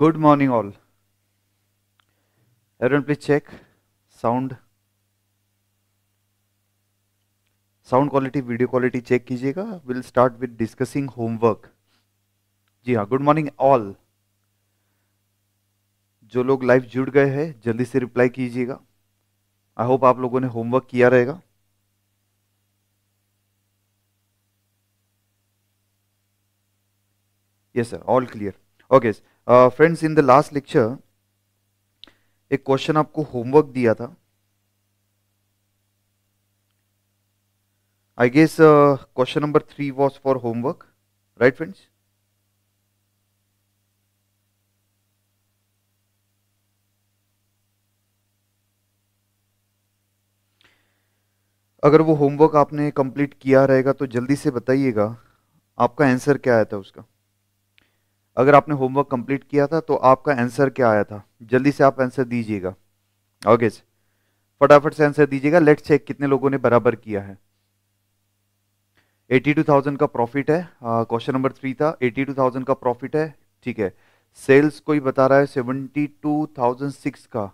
Good morning all Everyone, please check sound sound quality video quality check कीजिएगा will start with discussing homework जी हाँ good morning all जो लोग live जुड़ गए हैं जल्दी से रिप्लाई कीजिएगा आई होप आप लोगों ने होमवर्क किया रहेगा yes sir all clear okay friends in the last lecture एक क्वेश्चन आपको होमवर्क दिया था I guess question number three was for homework right friends अगर वो होमवर्क आपने कंप्लीट किया रहेगा तो जल्दी से बताइएगा आपका आंसर क्या आया था उसका अगर आपने होमवर्क कंप्लीट किया था तो आपका आंसर क्या आया था जल्दी से आप आंसर दीजिएगा ओके फटाफट से आंसर दीजिएगा लेट चेक कितने लोगों ने बराबर किया है 82,000 का प्रॉफिट है क्वेश्चन नंबर थ्री था 82,000 का प्रॉफिट है ठीक है सेल्स कोई बता रहा है 72,006 का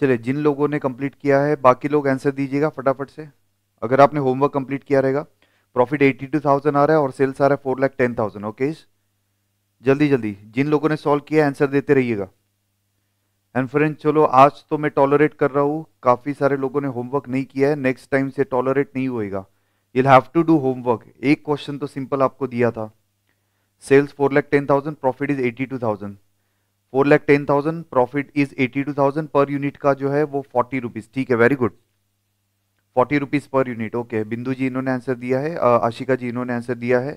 चलिए जिन लोगों ने कंप्लीट किया है बाकी लोग आंसर दीजिएगा फटाफट से अगर आपने होमवर्क कंप्लीट किया रहेगा प्रॉफिट एटी टू थाउजेंड आ रहा है और सेल्स आ रहा है four lakh ten thousand okay जल्दी जल्दी जिन लोगों ने सॉल्व किया आंसर देते रहिएगा एंड फ्रेंड चलो आज तो मैं टॉलरेट कर रहा हूँ काफ़ी सारे लोगों ने होमवर्क नहीं किया है नेक्स्ट टाइम से टॉलरेट नहीं होएगा you'll have to do homework एक क्वेश्चन तो सिंपल आपको दिया था sales four lakh ten thousand profit is eighty two thousand four lakh ten thousand profit is eighty two thousand per unit का जो है वो फोर्टी रुपीज़ ठीक है very good forty rupees per unit okay Bindu ji इन्होंने आंसर दिया है आशिका जी इन्होंने आंसर दिया है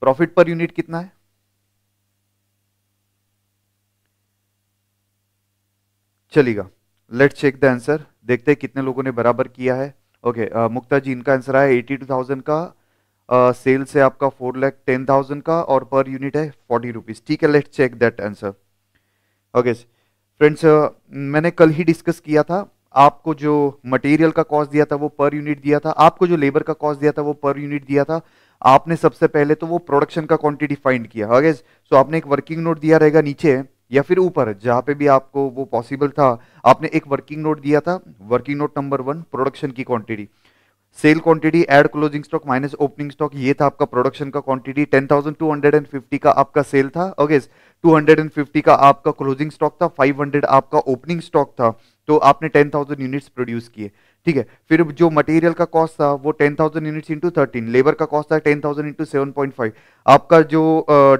प्रॉफिट पर यूनिट कितना है चलेगा लेट चेक द आंसर देखते हैं कितने लोगों ने बराबर किया है okay okay, uh, Mukta ji इनका आंसर आया एटी टू थाउजेंड का सेल uh, से आपका फोर लैख टेन थाउजेंड का और पर यूनिट है फोर्टी रुपीज़ ठीक है let check that answer okay friends मैंने कल ही डिस्कस किया था आपको जो मटेरियल का कॉस्ट दिया था वो पर यूनिट दिया था आपको जो लेबर का कॉस्ट दिया था वो पर यूनिट दिया था आपने सबसे पहले तो वो प्रोडक्शन का क्वांटिटी फाइंड किया अगेज हाँ सो आपने एक वर्किंग नोट दिया रहेगा नीचे या फिर ऊपर जहाँ पे भी आपको वो पॉसिबल था आपने एक वर्किंग नोट दिया था working note number one production की quantity sale quantity add closing stock minus opening stock ये था आपका प्रोडक्शन का क्वांटिटी फिफ्टी का आपका सेल था ओके हाँ 250 का आपका क्लोजिंग स्टॉक था 500 आपका ओपनिंग स्टॉक था तो आपने टेन थाउजेंड यूनिट्स प्रोड्यूस किए ठीक है फिर जो मटेरियल का कॉस्ट था वो ten thousand units into thirteen labour का कॉस्ट था ten thousand into seven point five आपका जो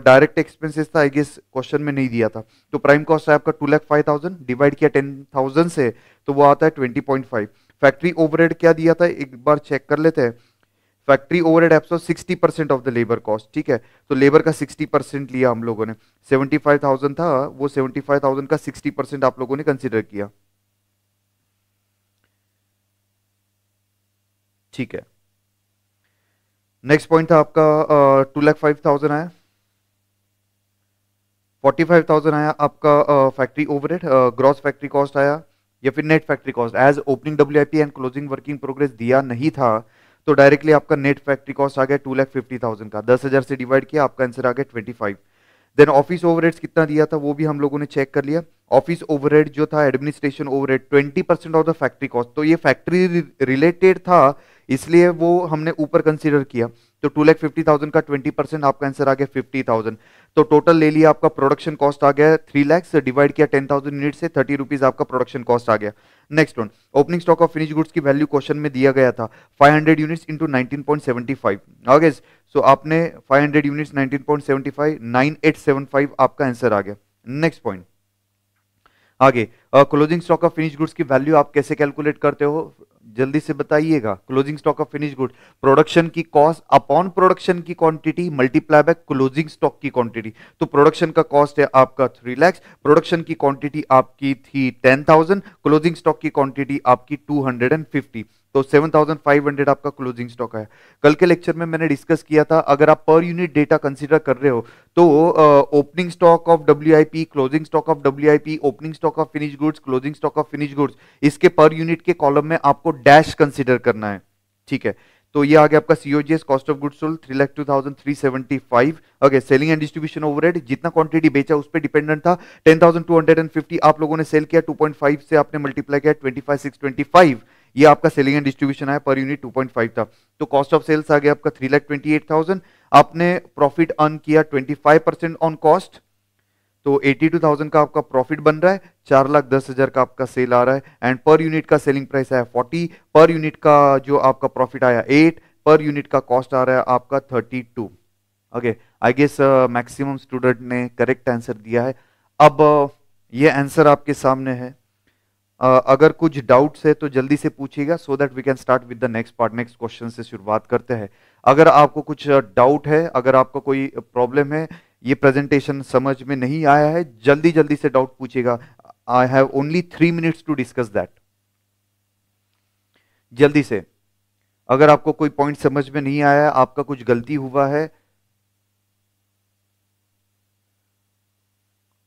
डायरेक्ट uh, एक्सपेंसेस था आई गेस क्वेश्चन में नहीं दिया था तो प्राइम कॉस्ट है आपका two lakh five thousand divide किया टेन थाउजेंड से तो वो आता है twenty point five factory overhead क्या दिया था एक बार चेक कर लेते हैं फैक्ट्री ओवर हेड एप्सो sixty percent of the labour cost ठीक है तो लेबर का सिक्सटी परसेंट लिया हम लोगों ने सेवेंटी फाइव थाउजेंड था वो सेवेंटी फाइव थाउजेंड का सिक्सटी परसेंट आप लोगों ने कंसिडर किया ठीक है नेक्स्ट पॉइंट था आपका टू लैख फाइव थाउजेंड आया फोर्टी फाइव थाउजेंड आया आपका factory over gross factory cost आया या फिर net factory cost as opening W P and closing working progress दिया नहीं था तो डायरेक्टली आपका नेट फैक्ट्री कॉस्ट आ गया टू लैख फिफ्टी थाउजेंड का दस हज़ार से डिवाइड किया आपका आंसर आ गया twenty five then office over कितना दिया था वो भी हम लोगों ने चेक कर लिया ऑफिस ओवर जो था administration over twenty percent of the factory cost तो ये फैक्ट्री रिलेटेड था इसलिए वो हमने ऊपर कंसिडर किया तो टू लैख फिफ्टी थाउजेंड का ट्वेंटी परसेंट आपका आंसर आ गया फिफ्टी थाउजेंड तो टोटल ले लिया आपका प्रोडक्शन कॉस्ट आ गया थ्री लैक्स डिवाइड किया टेन थाउजेंड यूनिट से थर्टी रुपीज आपका प्रोडक्शन कॉस्ट आ गया next one opening stock of finish goods की वैल्यू क्वेश्चन में दिया गया था five hundred units into nineteen point seventy five ऑगेज सो आपने five hundred units nineteen point seventy five nine eight seven five आपका आंसर आ गया नेक्स्ट पॉइंट आगे closing stock of finish goods की वैल्यू आप कैसे कैलकुलेट करते हो जल्दी से बताइएगा closing stock of finish good production की कॉस्ट अपॉन प्रोडक्शन की quantity multiply by closing stock की क्वांटिटी तो प्रोडक्शन का कॉस्ट है आपका थ्री लैक्स प्रोडक्शन की क्वांटिटी आपकी थी टेन थाउजेंड क्लोजिंग स्टॉक की क्वांटिटी आपकी टू हंड्रेड एंड फिफ्टी तो 7,500 आपका क्लोजिंग स्टॉक है कल के लेक्चर में मैंने डिस्कस किया था अगर आप पर यूनिट डेटा कंसीडर कर रहे हो तो opening stock of W closing stock of W opening stock of finish goods closing stock of finish goods इसके पर यूनिट के कॉलम में आपको डैश कंसिडर करना है ठीक है तो ये आ गया आपका COGS cost of goods three lakh two thousand three seventy five okay selling and distribution overhead जितना क्वांटिटी बेचा उस पर डिपेंडेंट था ten thousand two hundred and fifty आप लोगों ने सेल किया टू पॉइंट फाइव से आपने मल्टीप्लाई किया twenty five six twenty five ये आपका सेलिंग एंड डिस्ट्रीब्यूशन आया पर यूनिट 2.5 था तो कॉस्ट ऑफ सेल्स आ गया आपका three lakh twenty eight thousand आपने प्रॉफिट अर्न किया 25 परसेंट ऑन कॉस्ट तो 82,000 का आपका प्रॉफिट बन रहा है चार लाख दस हजार का आपका सेल आ रहा है एंड पर यूनिट का सेलिंग प्राइस आया 40 पर यूनिट का जो आपका प्रॉफिट आया 8 पर यूनिट का कॉस्ट आ रहा है आपका 32 okay I guess maximum student ने करेक्ट आंसर दिया है अब uh, ये आंसर आपके सामने है अगर कुछ डाउट्स है तो जल्दी से पूछिएगा so that we can start with the next part next question से शुरुआत करते हैं अगर आपको कुछ डाउट है अगर आपका कोई प्रॉब्लम है ये प्रेजेंटेशन समझ में नहीं आया है जल्दी जल्दी से डाउट पूछिएगा I have only three minutes to discuss that जल्दी से अगर आपको कोई पॉइंट समझ में नहीं आया आपका कुछ गलती हुआ है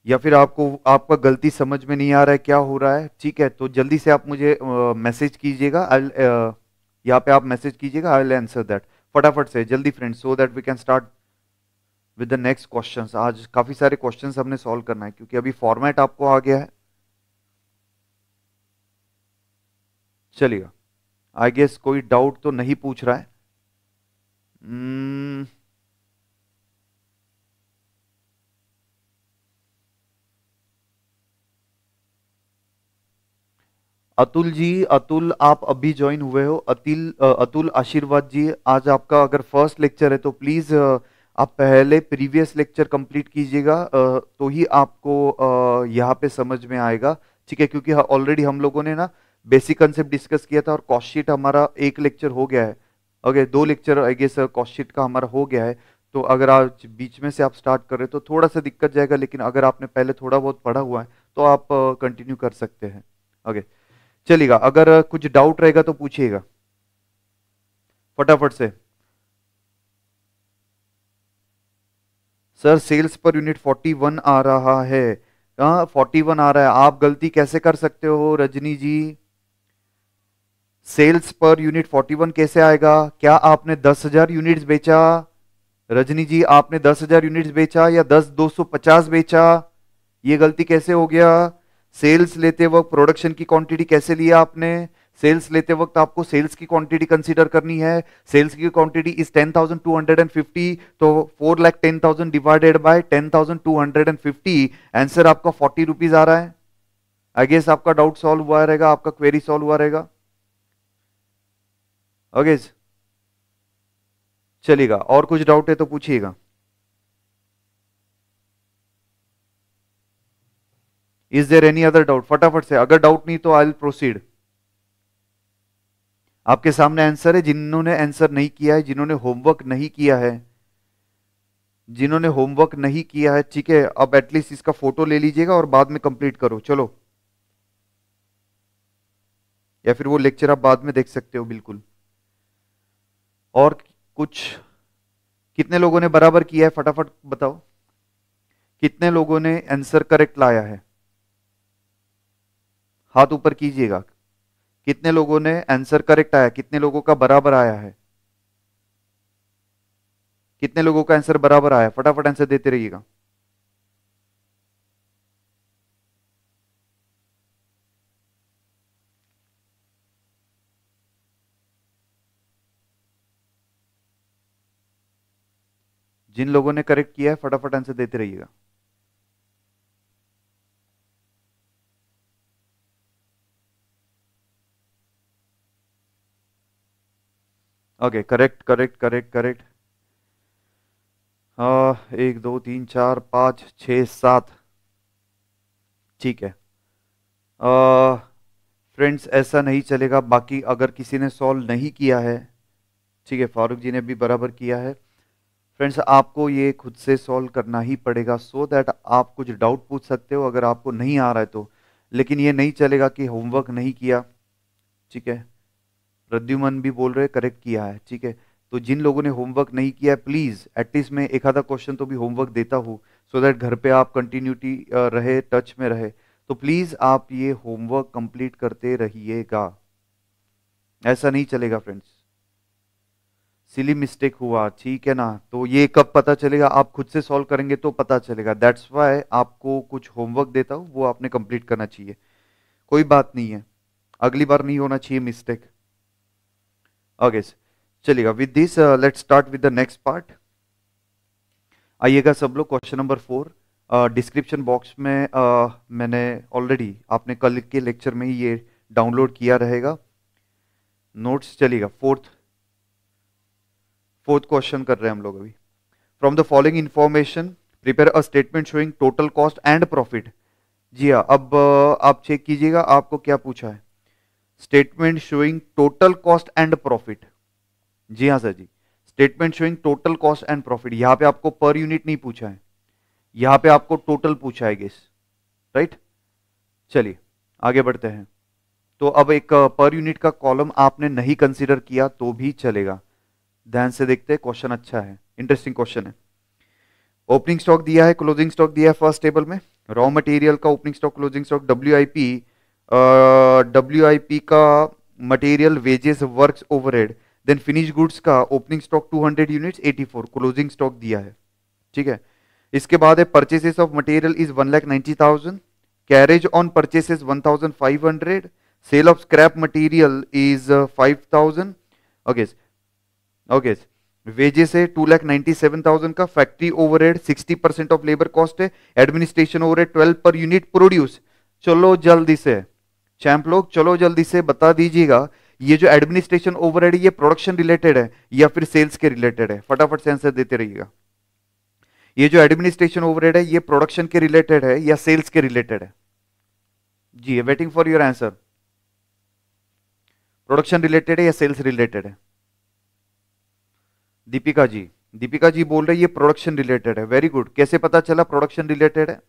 या फिर आपको आपका गलती समझ में नहीं आ रहा है क्या हो रहा है ठीक है तो जल्दी से आप मुझे मैसेज कीजिएगा आई यहाँ पे आप मैसेज कीजिएगा आई विल आंसर दैट फटाफट से जल्दी friends so that we can start with the next question आज काफ़ी सारे क्वेश्चन हमने सॉल्व करना है क्योंकि अभी फॉर्मेट आपको आ गया है चलिएगा आई गेस कोई डाउट तो नहीं पूछ रहा है hmm. अतुल जी अतुल आप अभी ज्वाइन हुए हो अतिल अतुल आशीर्वाद जी आज आपका अगर फर्स्ट लेक्चर है तो प्लीज आप पहले प्रीवियस लेक्चर कंप्लीट कीजिएगा तो ही आपको यहाँ पे समझ में आएगा ठीक है क्योंकि ऑलरेडी हम लोगों ने ना बेसिक कंसेप्ट डिस्कस किया था और कॉस्टशीट हमारा एक लेक्चर हो गया है ओके दो लेक्चर आई गेस कॉस्टशीट का हमारा हो गया है तो अगर आज बीच में से आप स्टार्ट कर रहे हो तो थोड़ा सा दिक्कत जाएगा लेकिन अगर आपने पहले थोड़ा बहुत पढ़ा हुआ है तो आप कंटिन्यू कर सकते हैं ओके चलेगा अगर कुछ डाउट रहेगा तो पूछिएगा फटाफट से सर सेल्स पर यूनिट 41 आ रहा है हाँ 41 आ रहा है आप गलती कैसे कर सकते हो Rajni ji sales per unit 41 कैसे आएगा क्या आपने 10,000 यूनिट्स बेचा रजनी जी आपने 10,000 यूनिट्स बेचा या 10 250 बेचा ये गलती कैसे हो गया सेल्स लेते वक्त प्रोडक्शन की क्वांटिटी कैसे लिया आपने सेल्स लेते वक्त आपको सेल्स की क्वांटिटी कंसीडर करनी है सेल्स की क्वांटिटी इज 10,250 तो four lakh ten thousand divided by 10,250 answer आपका फोर्टी रुपीज आ रहा है आई गेस आपका डाउट सॉल्व हुआ रहेगा आपका क्वेरी सॉल्व हुआ रहेगा ओके चलेगा और कुछ डाउट है तो पूछिएगा is there any other doubt फटाफट से अगर डाउट नहीं तो आई विल प्रोसीड आपके सामने आंसर है जिन्होंने आंसर नहीं किया है जिन्होंने होमवर्क नहीं किया है जिन्होंने होमवर्क नहीं किया है ठीक है अब एटलीस्ट इसका फोटो ले लीजिएगा और बाद में कंप्लीट करो चलो या फिर वो लेक्चर आप बाद में देख सकते हो बिल्कुल और कुछ कितने लोगों ने बराबर किया है फटाफट बताओ कितने लोगों ने आंसर करेक्ट लाया है हाथ ऊपर कीजिएगा कितने लोगों ने आंसर करेक्ट आया कितने लोगों का बराबर आया है कितने लोगों का आंसर बराबर आया फटाफट आंसर देते रहिएगा जिन लोगों ने करेक्ट किया है फटाफट आंसर देते रहिएगा okay correct correct correct correct हाँ एक दो तीन चार पाँच छ सात ठीक है फ्रेंड्स ऐसा नहीं चलेगा बाकी अगर किसी ने सॉल्व नहीं किया है ठीक है फारूक जी ने भी बराबर किया है फ्रेंड्स आपको ये खुद से सॉल्व करना ही पड़ेगा सो so दैट आप कुछ डाउट पूछ सकते हो अगर आपको नहीं आ रहा है तो लेकिन ये नहीं चलेगा कि होमवर्क नहीं किया ठीक है प्रद्युमन भी बोल रहे करेक्ट किया है ठीक है तो जिन लोगों ने होमवर्क नहीं किया है प्लीज़ एटलीस्ट मैं एक आधा क्वेश्चन तो भी होमवर्क देता हूँ सो दैट घर पे आप कंटिन्यूटी रहे टच में रहे तो प्लीज़ आप ये होमवर्क कंप्लीट करते रहिएगा ऐसा नहीं चलेगा फ्रेंड्स सिली मिस्टेक हुआ ठीक है ना तो ये कब पता चलेगा आप खुद से सॉल्व करेंगे तो पता चलेगा दैट्स वाई आपको कुछ होमवर्क देता हूँ वो आपने कंप्लीट करना चाहिए कोई बात नहीं है अगली बार नहीं होना चाहिए मिस्टेक ओके चलिएगा with this let start with the next part आइएगा सब लोग question number four description box में uh, मैंने ऑलरेडी आपने कल के लेक्चर में ही ये डाउनलोड किया रहेगा नोट्स चलिएगा फोर्थ फोर्थ क्वेश्चन कर रहे हैं हम लोग अभी from the following information prepare a statement showing total cost and profit जी हाँ अब uh, आप चेक कीजिएगा आपको क्या पूछा है statement showing total cost and profit जी हाँ सर जी statement showing total cost and profit यहां पे आपको पर यूनिट नहीं पूछा है यहां पे आपको टोटल पूछा है गेस राइट चलिए आगे बढ़ते हैं तो अब एक पर यूनिट का कॉलम आपने नहीं कंसिडर किया तो भी चलेगा ध्यान से देखते हैं क्वेश्चन अच्छा है इंटरेस्टिंग क्वेश्चन है ओपनिंग स्टॉक दिया है क्लोजिंग स्टॉक दिया है फर्स्ट टेबल में रॉ मटेरियल का opening stock closing stock W W I P का material wages over overhead then finish goods का opening stock 200 eighty four closing stock दिया है ठीक है इसके बाद है purchases of material is one lakh ninety thousand carriage on purchases one thousand five hundred sale of scrap material is five thousand okay okay wages है two lakh ninety seven thousand का factory overhead sixty percent of labour cost है administration head twelve per unit produce चलो जल्दी से champ लोग चलो जल्दी से बता दीजिएगा ये जो एडमिनिस्ट्रेशन ओवरहेड ये प्रोडक्शन रिलेटेड है या फिर सेल्स के रिलेटेड है फटाफट से आंसर देते रहिएगा ये जो एडमिनिस्ट्रेशन ओवरहेड है ये प्रोडक्शन के रिलेटेड है या सेल्स के रिलेटेड है जी waiting for your answer production related है या सेल्स रिलेटेड है दीपिका जी दीपिका जी बोल रहे ये प्रोडक्शन रिलेटेड है वेरी गुड कैसे पता चला प्रोडक्शन रिलेटेड है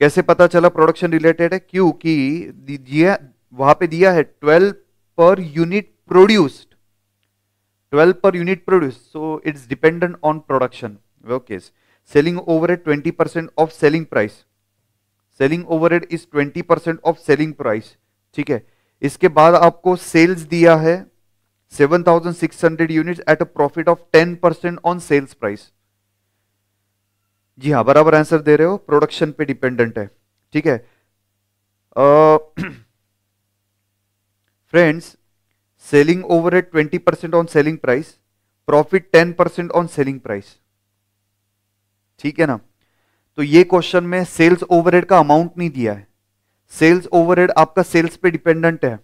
कैसे पता चला प्रोडक्शन रिलेटेड है क्योंकि दिया वहां पे दिया है twelve per unit produced twelve per unit produce so it's dependent on production okay selling overhead twenty percent of selling price selling overhead is twenty percent of selling price ठीक है इसके बाद आपको सेल्स दिया है 7,600 units at a profit of 10% on sales price जी हाँ बराबर आंसर दे रहे हो प्रोडक्शन पे डिपेंडेंट है ठीक है friends selling overhead twenty percent on selling price profit ten percent on selling price ठीक है ना तो ये क्वेश्चन में सेल्स ओवरहेड का अमाउंट नहीं दिया है सेल्स ओवरहेड आपका सेल्स पे डिपेंडेंट है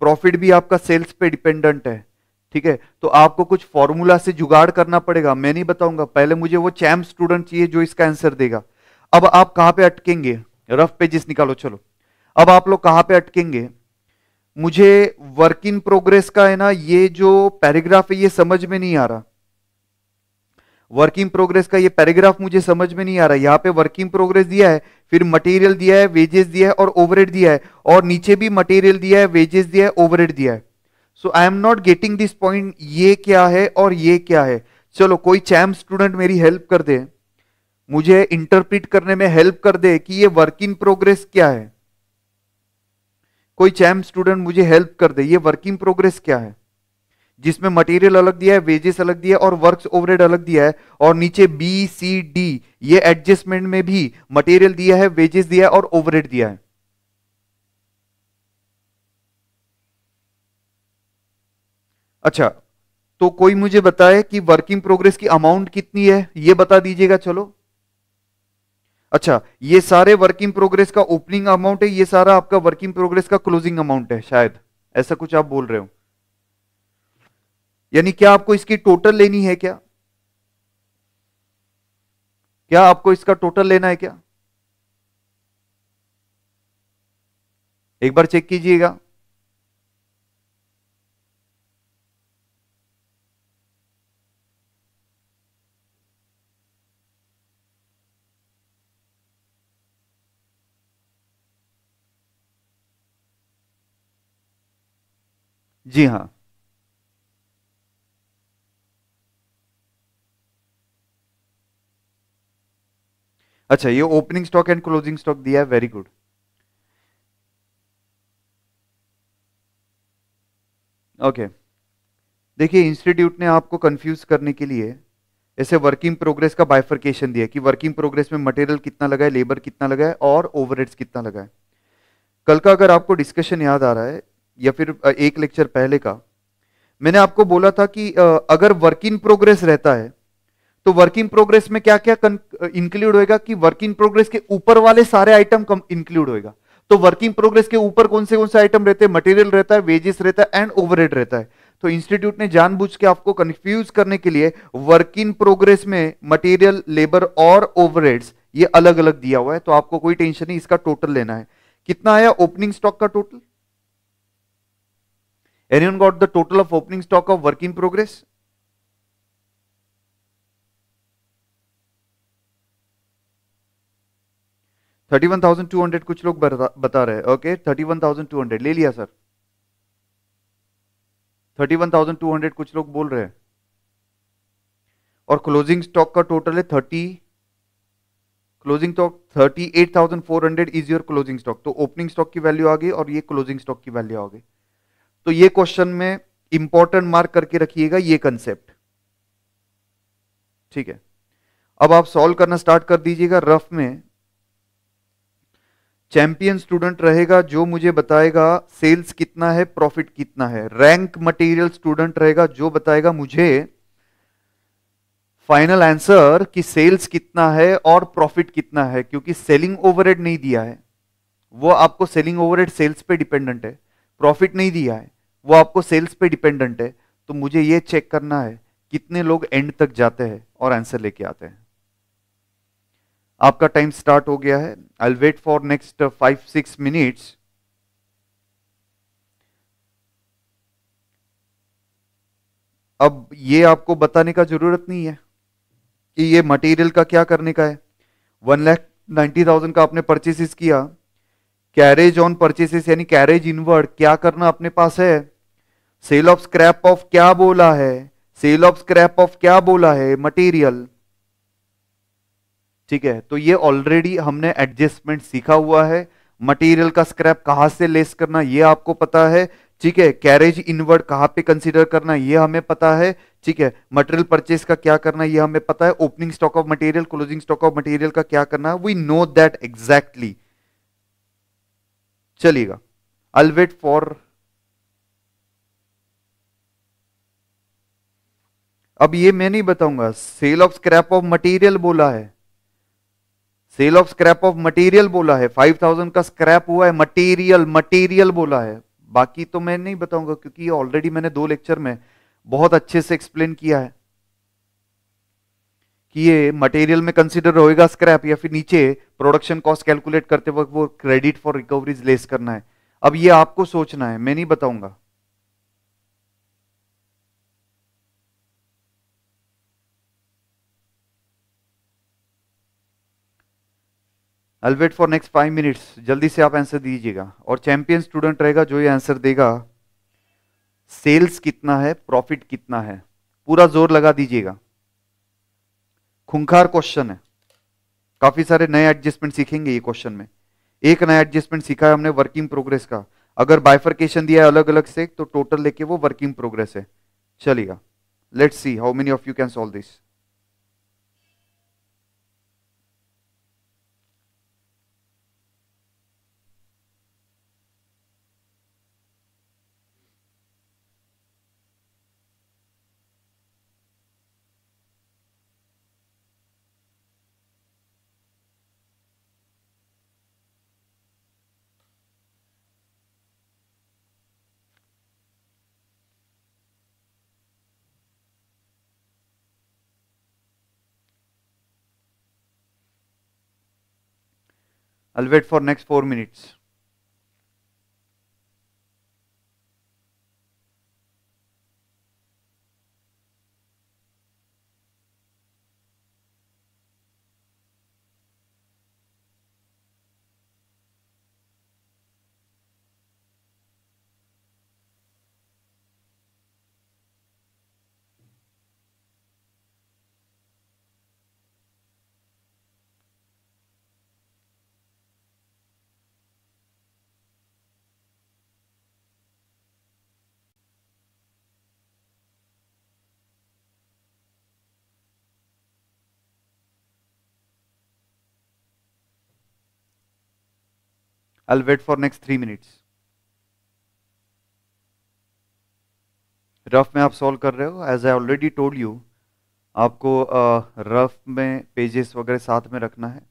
प्रॉफिट भी आपका सेल्स पे डिपेंडेंट है ठीक है तो आपको कुछ फॉर्मूला से जुगाड़ करना पड़ेगा मैं नहीं बताऊंगा पहले मुझे वो चैम्प स्टूडेंट चाहिए जो इसका आंसर देगा अब आप कहां पे अटकेंगे रफ पेजिस निकालो चलो अब आप लोग कहां पे अटकेंगे मुझे वर्क इन प्रोग्रेस का है ना ये जो पैराग्राफ है ये समझ में नहीं आ रहा वर्क इन प्रोग्रेस का ये पैराग्राफ मुझे समझ में नहीं आ रहा यहाँ पे वर्क इन प्रोग्रेस दिया है फिर मटेरियल दिया है वेजेस दिया है और ओवरहेड दिया है और नीचे भी मटेरियल दिया है वेजेस दिया है ओवरहेड दिया है so I am not getting this point ये क्या है और ये क्या है चलो कोई चैम स्टूडेंट मेरी हेल्प कर दे मुझे इंटरप्रिट करने में हेल्प कर दे कि ये वर्क इन प्रोग्रेस क्या है कोई चैम स्टूडेंट मुझे हेल्प कर दे ये वर्क इन प्रोग्रेस क्या है जिसमें मटेरियल अलग दिया है वेजेस अलग दिया है और वर्क्स ओवरहेड अलग दिया है और नीचे बी सी डी ये एडजस्टमेंट में भी मटेरियल दिया है वेजेस दिया है और ओवरहेड दिया है अच्छा तो कोई मुझे बताए कि वर्किंग प्रोग्रेस की अमाउंट कितनी है ये बता दीजिएगा चलो अच्छा ये सारे वर्किंग प्रोग्रेस का ओपनिंग अमाउंट है ये सारा आपका वर्किंग प्रोग्रेस का क्लोजिंग अमाउंट है शायद ऐसा कुछ आप बोल रहे हो यानी क्या आपको इसकी टोटल लेनी है क्या क्या आपको इसका टोटल लेना है क्या एक बार चेक कीजिएगा जी हाँ अच्छा ये opening stock and closing stock दिया है वेरी गुड ओके देखिए इंस्टीट्यूट ने आपको कंफ्यूज करने के लिए ऐसे वर्किंग प्रोग्रेस का बाइफर्केशन दिया कि वर्किंग प्रोग्रेस में मटेरियल कितना लगा है लेबर कितना लगा है और ओवरहेड्स कितना लगा है कल का अगर आपको डिस्कशन याद आ रहा है या फिर एक लेक्चर पहले का मैंने आपको बोला था कि अगर वर्क इन प्रोग्रेस रहता है तो वर्क इन प्रोग्रेस में क्या क्या इंक्लूड होएगा कि वर्क इन प्रोग्रेस के ऊपर वाले सारे आइटम इंक्लूड होएगा तो वर्क इन प्रोग्रेस के ऊपर कौन से कौन से आइटम रहते हैं मटेरियल रहता है वेजेस रहता है एंड ओवरहेड रहता है तो इंस्टीट्यूट ने जानबूझ के आपको कंफ्यूज करने के लिए वर्क इन प्रोग्रेस में मटेरियल लेबर और ओवरहेड्स ये अलग अलग दिया हुआ है तो आपको कोई टेंशन नहीं इसका टोटल लेना है कितना आया ओपनिंग स्टॉक का total Anyone got the total of opening stock of work in progress? Thirty one thousand two hundred कुछ लोग बता रहे हैं okay thirty one thousand two hundred ले लिया sir thirty one thousand two hundred कुछ लोग बोल रहे हैं और क्लोजिंग स्टॉक का टोटल है thirty closing stock thirty eight thousand four hundred is your closing stock तो ओपनिंग स्टॉक की वैल्यू आ गई और ये क्लोजिंग स्टॉक की वैल्यू आ गई तो ये क्वेश्चन में इंपॉर्टेंट मार्क करके रखिएगा ये कंसेप्ट ठीक है अब आप सॉल्व करना स्टार्ट कर दीजिएगा रफ में चैंपियन स्टूडेंट रहेगा जो मुझे बताएगा सेल्स कितना है प्रॉफिट कितना है रैंक मटेरियल स्टूडेंट रहेगा जो बताएगा मुझे फाइनल आंसर कि सेल्स कितना है और प्रॉफिट कितना है क्योंकि सेलिंग ओवरहेड नहीं दिया है वो आपको सेलिंग ओवरहेड सेल्स पे डिपेंडेंट है प्रॉफिट नहीं दिया है वो आपको सेल्स पे डिपेंडेंट है तो मुझे ये चेक करना है कितने लोग एंड तक जाते हैं और आंसर लेके आते हैं आपका टाइम स्टार्ट हो गया है I wait for next five six minutes अब ये आपको बताने का जरूरत नहीं है कि ये मटेरियल का क्या करने का है वन लैख नाइन्टी थाउजेंड का आपने परचेसिस किया कैरेज ऑन परचेसिस यानी कैरेज इनवर्ड क्या करना अपने पास है सेल ऑफ स्क्रैप ऑफ क्या बोला है सेल ऑफ स्क्रैप ऑफ क्या बोला है मटेरियल ठीक है तो ये ऑलरेडी हमने एडजस्टमेंट सीखा हुआ है मटेरियल का स्क्रैप कहां से लेस करना ये आपको पता है ठीक है कैरेज इनवर्ड कहाँ पे कंसीडर करना ये हमें पता है ठीक है मटेरियल परचेस का क्या करना ये हमें पता है opening stock of material closing stock of material का क्या करना वी नो दैट एग्जैक्टली चलिएगा आई वेट फॉर अब ये मैं नहीं बताऊंगा sale of scrap of material बोला है sale of scrap of material बोला है फाइव थाउजेंड का स्क्रैप हुआ है मटेरियल मटेरियल बोला है बाकी तो मैं नहीं बताऊंगा क्योंकि ऑलरेडी मैंने दो लेक्चर में बहुत अच्छे से एक्सप्लेन किया है कि ये मटेरियल में कंसिडर होएगा स्क्रैप या फिर नीचे प्रोडक्शन कॉस्ट कैलकुलेट करते वक्त वो क्रेडिट फॉर रिकवरीज लेस करना है अब ये आपको सोचना है मैं नहीं बताऊंगा I wait for next five minutes जल्दी से आप आंसर दीजिएगा और चैंपियन स्टूडेंट रहेगा जो ये आंसर देगा सेल्स कितना है प्रॉफिट कितना है पूरा जोर लगा दीजिएगा खुंखार क्वेश्चन है काफी सारे नए एडजस्टमेंट सीखेंगे ये क्वेश्चन में एक नया एडजस्टमेंट सीखा है हमने वर्किंग प्रोग्रेस का अगर बाइफर्केशन दिया है अलग अलग से तो टोटल लेके वो वर्किंग प्रोग्रेस है चलिएगा let's see how many of you can solve this I'll wait for next 4 minutes. I'll wait for next three minutes. Rough में आप सॉल्व कर रहे हो as I already told you आपको रफ uh, में pages वगैरह साथ में रखना है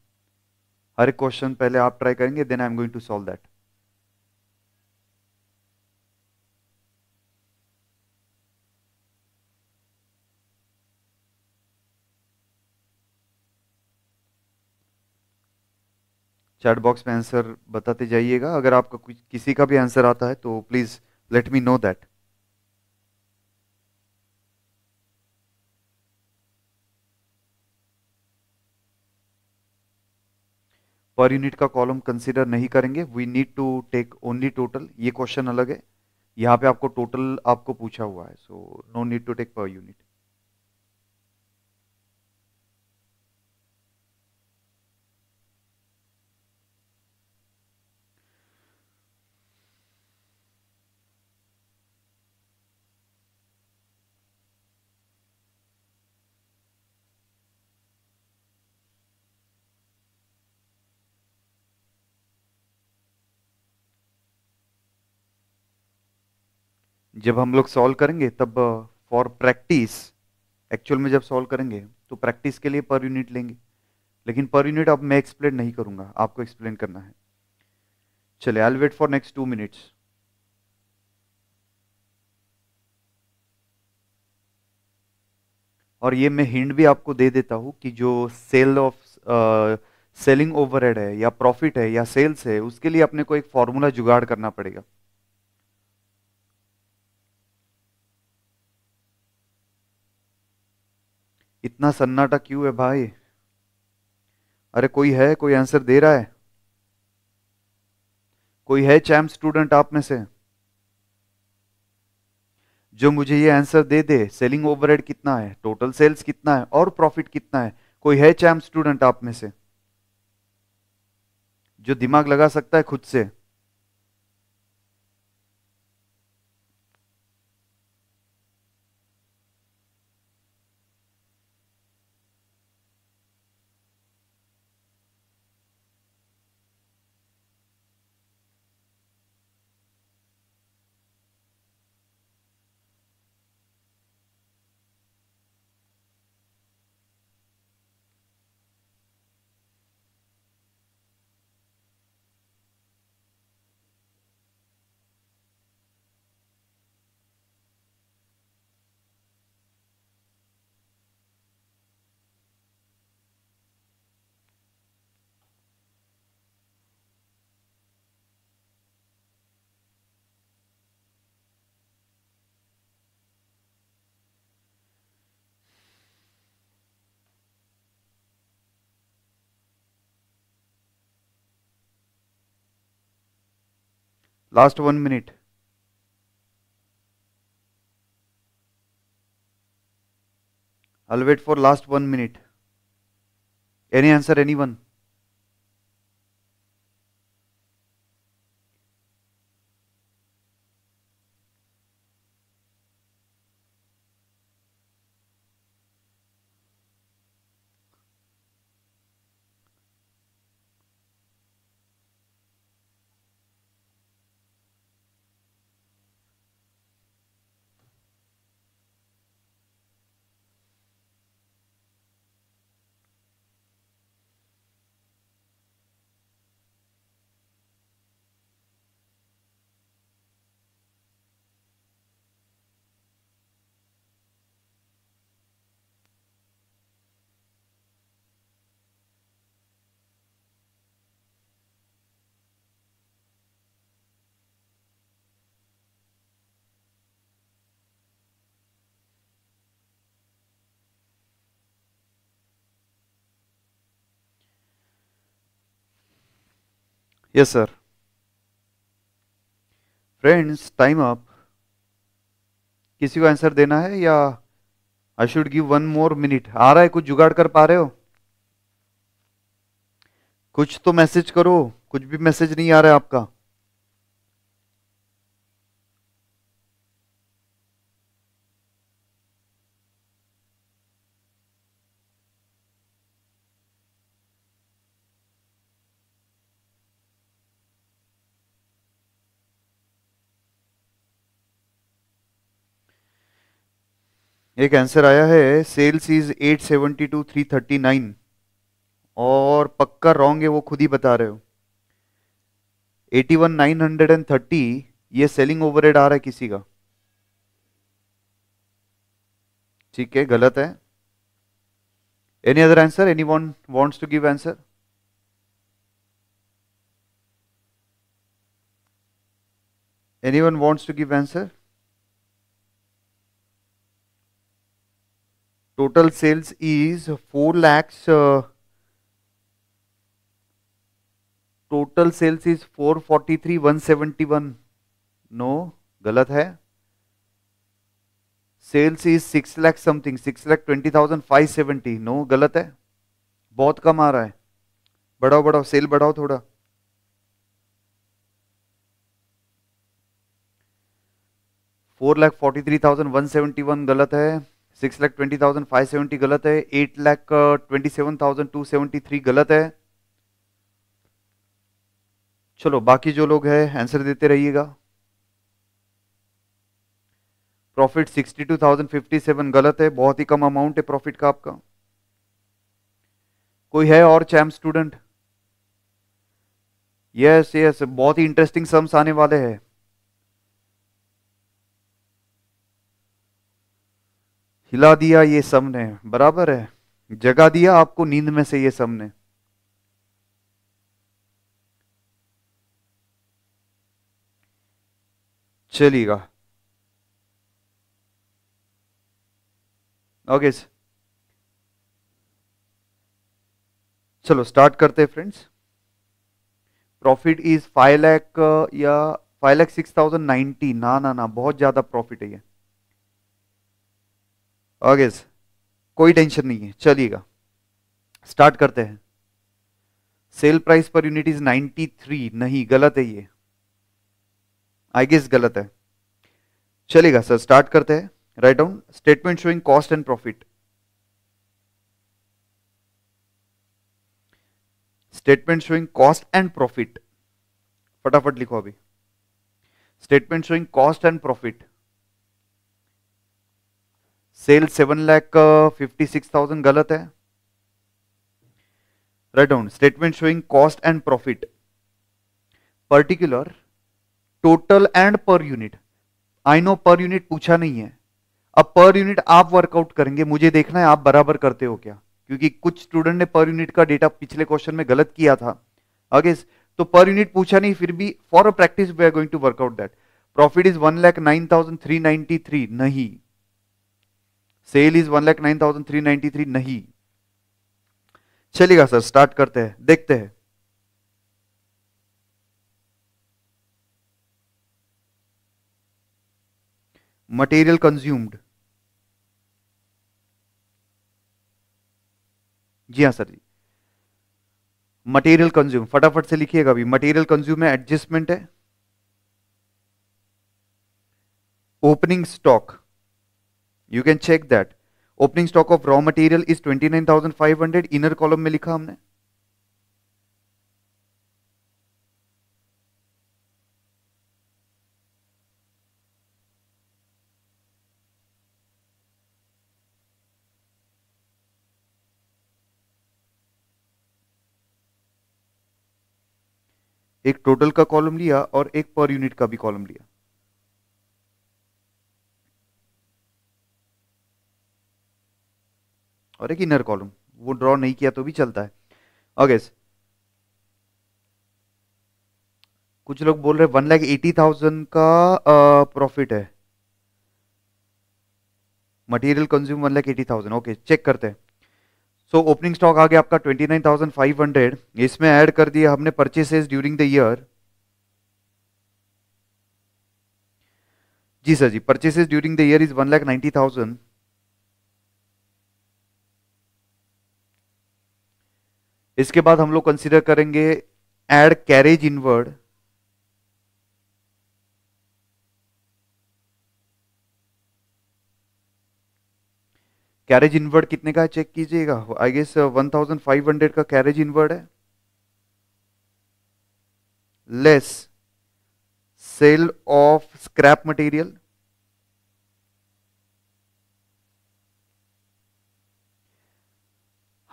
हर एक क्वेश्चन पहले आप ट्राई करेंगे then I am going to solve that chat box में आंसर बताते जाइएगा अगर आपका किसी का भी आंसर आता है तो please let me know that per unit का कॉलम कंसिडर नहीं करेंगे we need to take only total ये क्वेश्चन अलग है यहाँ पे आपको टोटल आपको पूछा हुआ है so no need to take per unit जब हम लोग सॉल्व करेंगे तब फॉर प्रैक्टिस एक्चुअल में जब सॉल्व करेंगे तो प्रैक्टिस के लिए पर यूनिट लेंगे लेकिन पर यूनिट अब मैं एक्सप्लेन नहीं करूंगा आपको एक्सप्लेन करना है चले I wait for next two minutes और ये मैं हिंड भी आपको दे देता हूं कि जो सेल ऑफ सेलिंग ओवरहेड है या प्रॉफिट है या सेल्स है उसके लिए अपने को एक फॉर्मूला जुगाड़ करना पड़ेगा इतना सन्नाटा क्यों है भाई अरे कोई है कोई आंसर दे रहा है कोई है चैम स्टूडेंट आप में से जो मुझे ये आंसर दे दे सेलिंग ओवरहेड कितना है टोटल सेल्स कितना है और प्रॉफिट कितना है कोई है चैम स्टूडेंट आप में से जो दिमाग लगा सकता है खुद से last one minute I'll wait for last one minute any answer anyone yes sir friends time up किसी को आंसर देना है या I should give one more minute आ रहा है कुछ जुगाड़ कर पा रहे हो कुछ तो मैसेज करो कुछ भी मैसेज नहीं आ रहा है आपका एक आंसर आया है सेल्स इज 872339 और पक्का रॉन्ग है वो खुद ही बता रहे हो 81930 ये सेलिंग ओवरहेड आ रहा है किसी का ठीक है गलत है any other answer anyone wants to give answer anyone wants to give total sales is four lakh total sales is four forty three one seventy one no गलत है sales is six lakh something six lakh twenty thousand five seventy no गलत है बहुत कम आ रहा है बढ़ाओ बढ़ाओ sale बढ़ाओ थोड़ा four lakh forty three thousand one seventy one गलत है six lakh twenty thousand five seventy गलत है eight lakh twenty seven thousand two seventy three गलत है चलो बाकी जो लोग हैं आंसर देते रहिएगा profit sixty two thousand fifty seven गलत है बहुत ही कम अमाउंट है प्रॉफिट का आपका कोई है और चैम स्टूडेंट यस यस बहुत ही इंटरेस्टिंग सम्स आने वाले हैं हिला दिया ये सबने बराबर है जगा दिया आपको नींद में से ये सबने चलिएगा ओके चलो स्टार्ट करते हैं friends profit is five lakh या five lakh six thousand ninety ना ना ना बहुत ज़्यादा प्रॉफिट है ये ओके कोई टेंशन नहीं है चलिएगा स्टार्ट करते हैं sale price per unit is 93 नहीं गलत है ये आई गेस गलत है चलेगा सर स्टार्ट करते हैं write down statement showing cost and profit statement showing cost and profit फटाफट लिखो अभी statement showing cost and profit sale seven lakh fifty six thousand गलत है write down statement showing cost and profit particular total and per unit I know per unit पूछा नहीं है अब per unit आप वर्कआउट करेंगे मुझे देखना है आप बराबर करते हो क्या क्योंकि कुछ स्टूडेंट ने पर यूनिट का डेटा पिछले क्वेश्चन में गलत किया था आगे तो पर यूनिट पूछा नहीं फिर भी for a practice we are going to work out that profit is one lakh nine thousand three ninety three नहीं sale is one lakh nine thousand three ninety three नहीं चलेगा सर स्टार्ट करते हैं देखते हैं मटेरियल कंज्यूम्ड जी हाँ सर जी मटेरियल कंज्यूम फटाफट से लिखिएगा अभी मटेरियल कंज्यूम है एडजस्टमेंट है opening stock you can check that opening stock of raw material is 29,500 inner column में लिखा हमने एक टोटल का कॉलम लिया और एक पर यूनिट का भी कॉलम लिया और एक इनर कॉलम वो ड्रॉ नहीं किया तो भी चलता है ओके कुछ लोग बोल रहे वन लैख एटी थाउजेंड का प्रॉफिट है material consume one lakh eighty thousand okay check करते हैं सो ओपनिंग स्टॉक आ गया आपका twenty nine thousand five hundred इसमें ऐड कर दिया हमने परचेसेस ड्यूरिंग द ईयर जी सर जी purchases during the year is one lakh ninety thousand इसके बाद हम लोग कंसिडर करेंगे add carriage inward carriage inward कितने का है चेक कीजिएगा आई गेस 1500 का कैरेज इनवर्ड है less sale of scrap material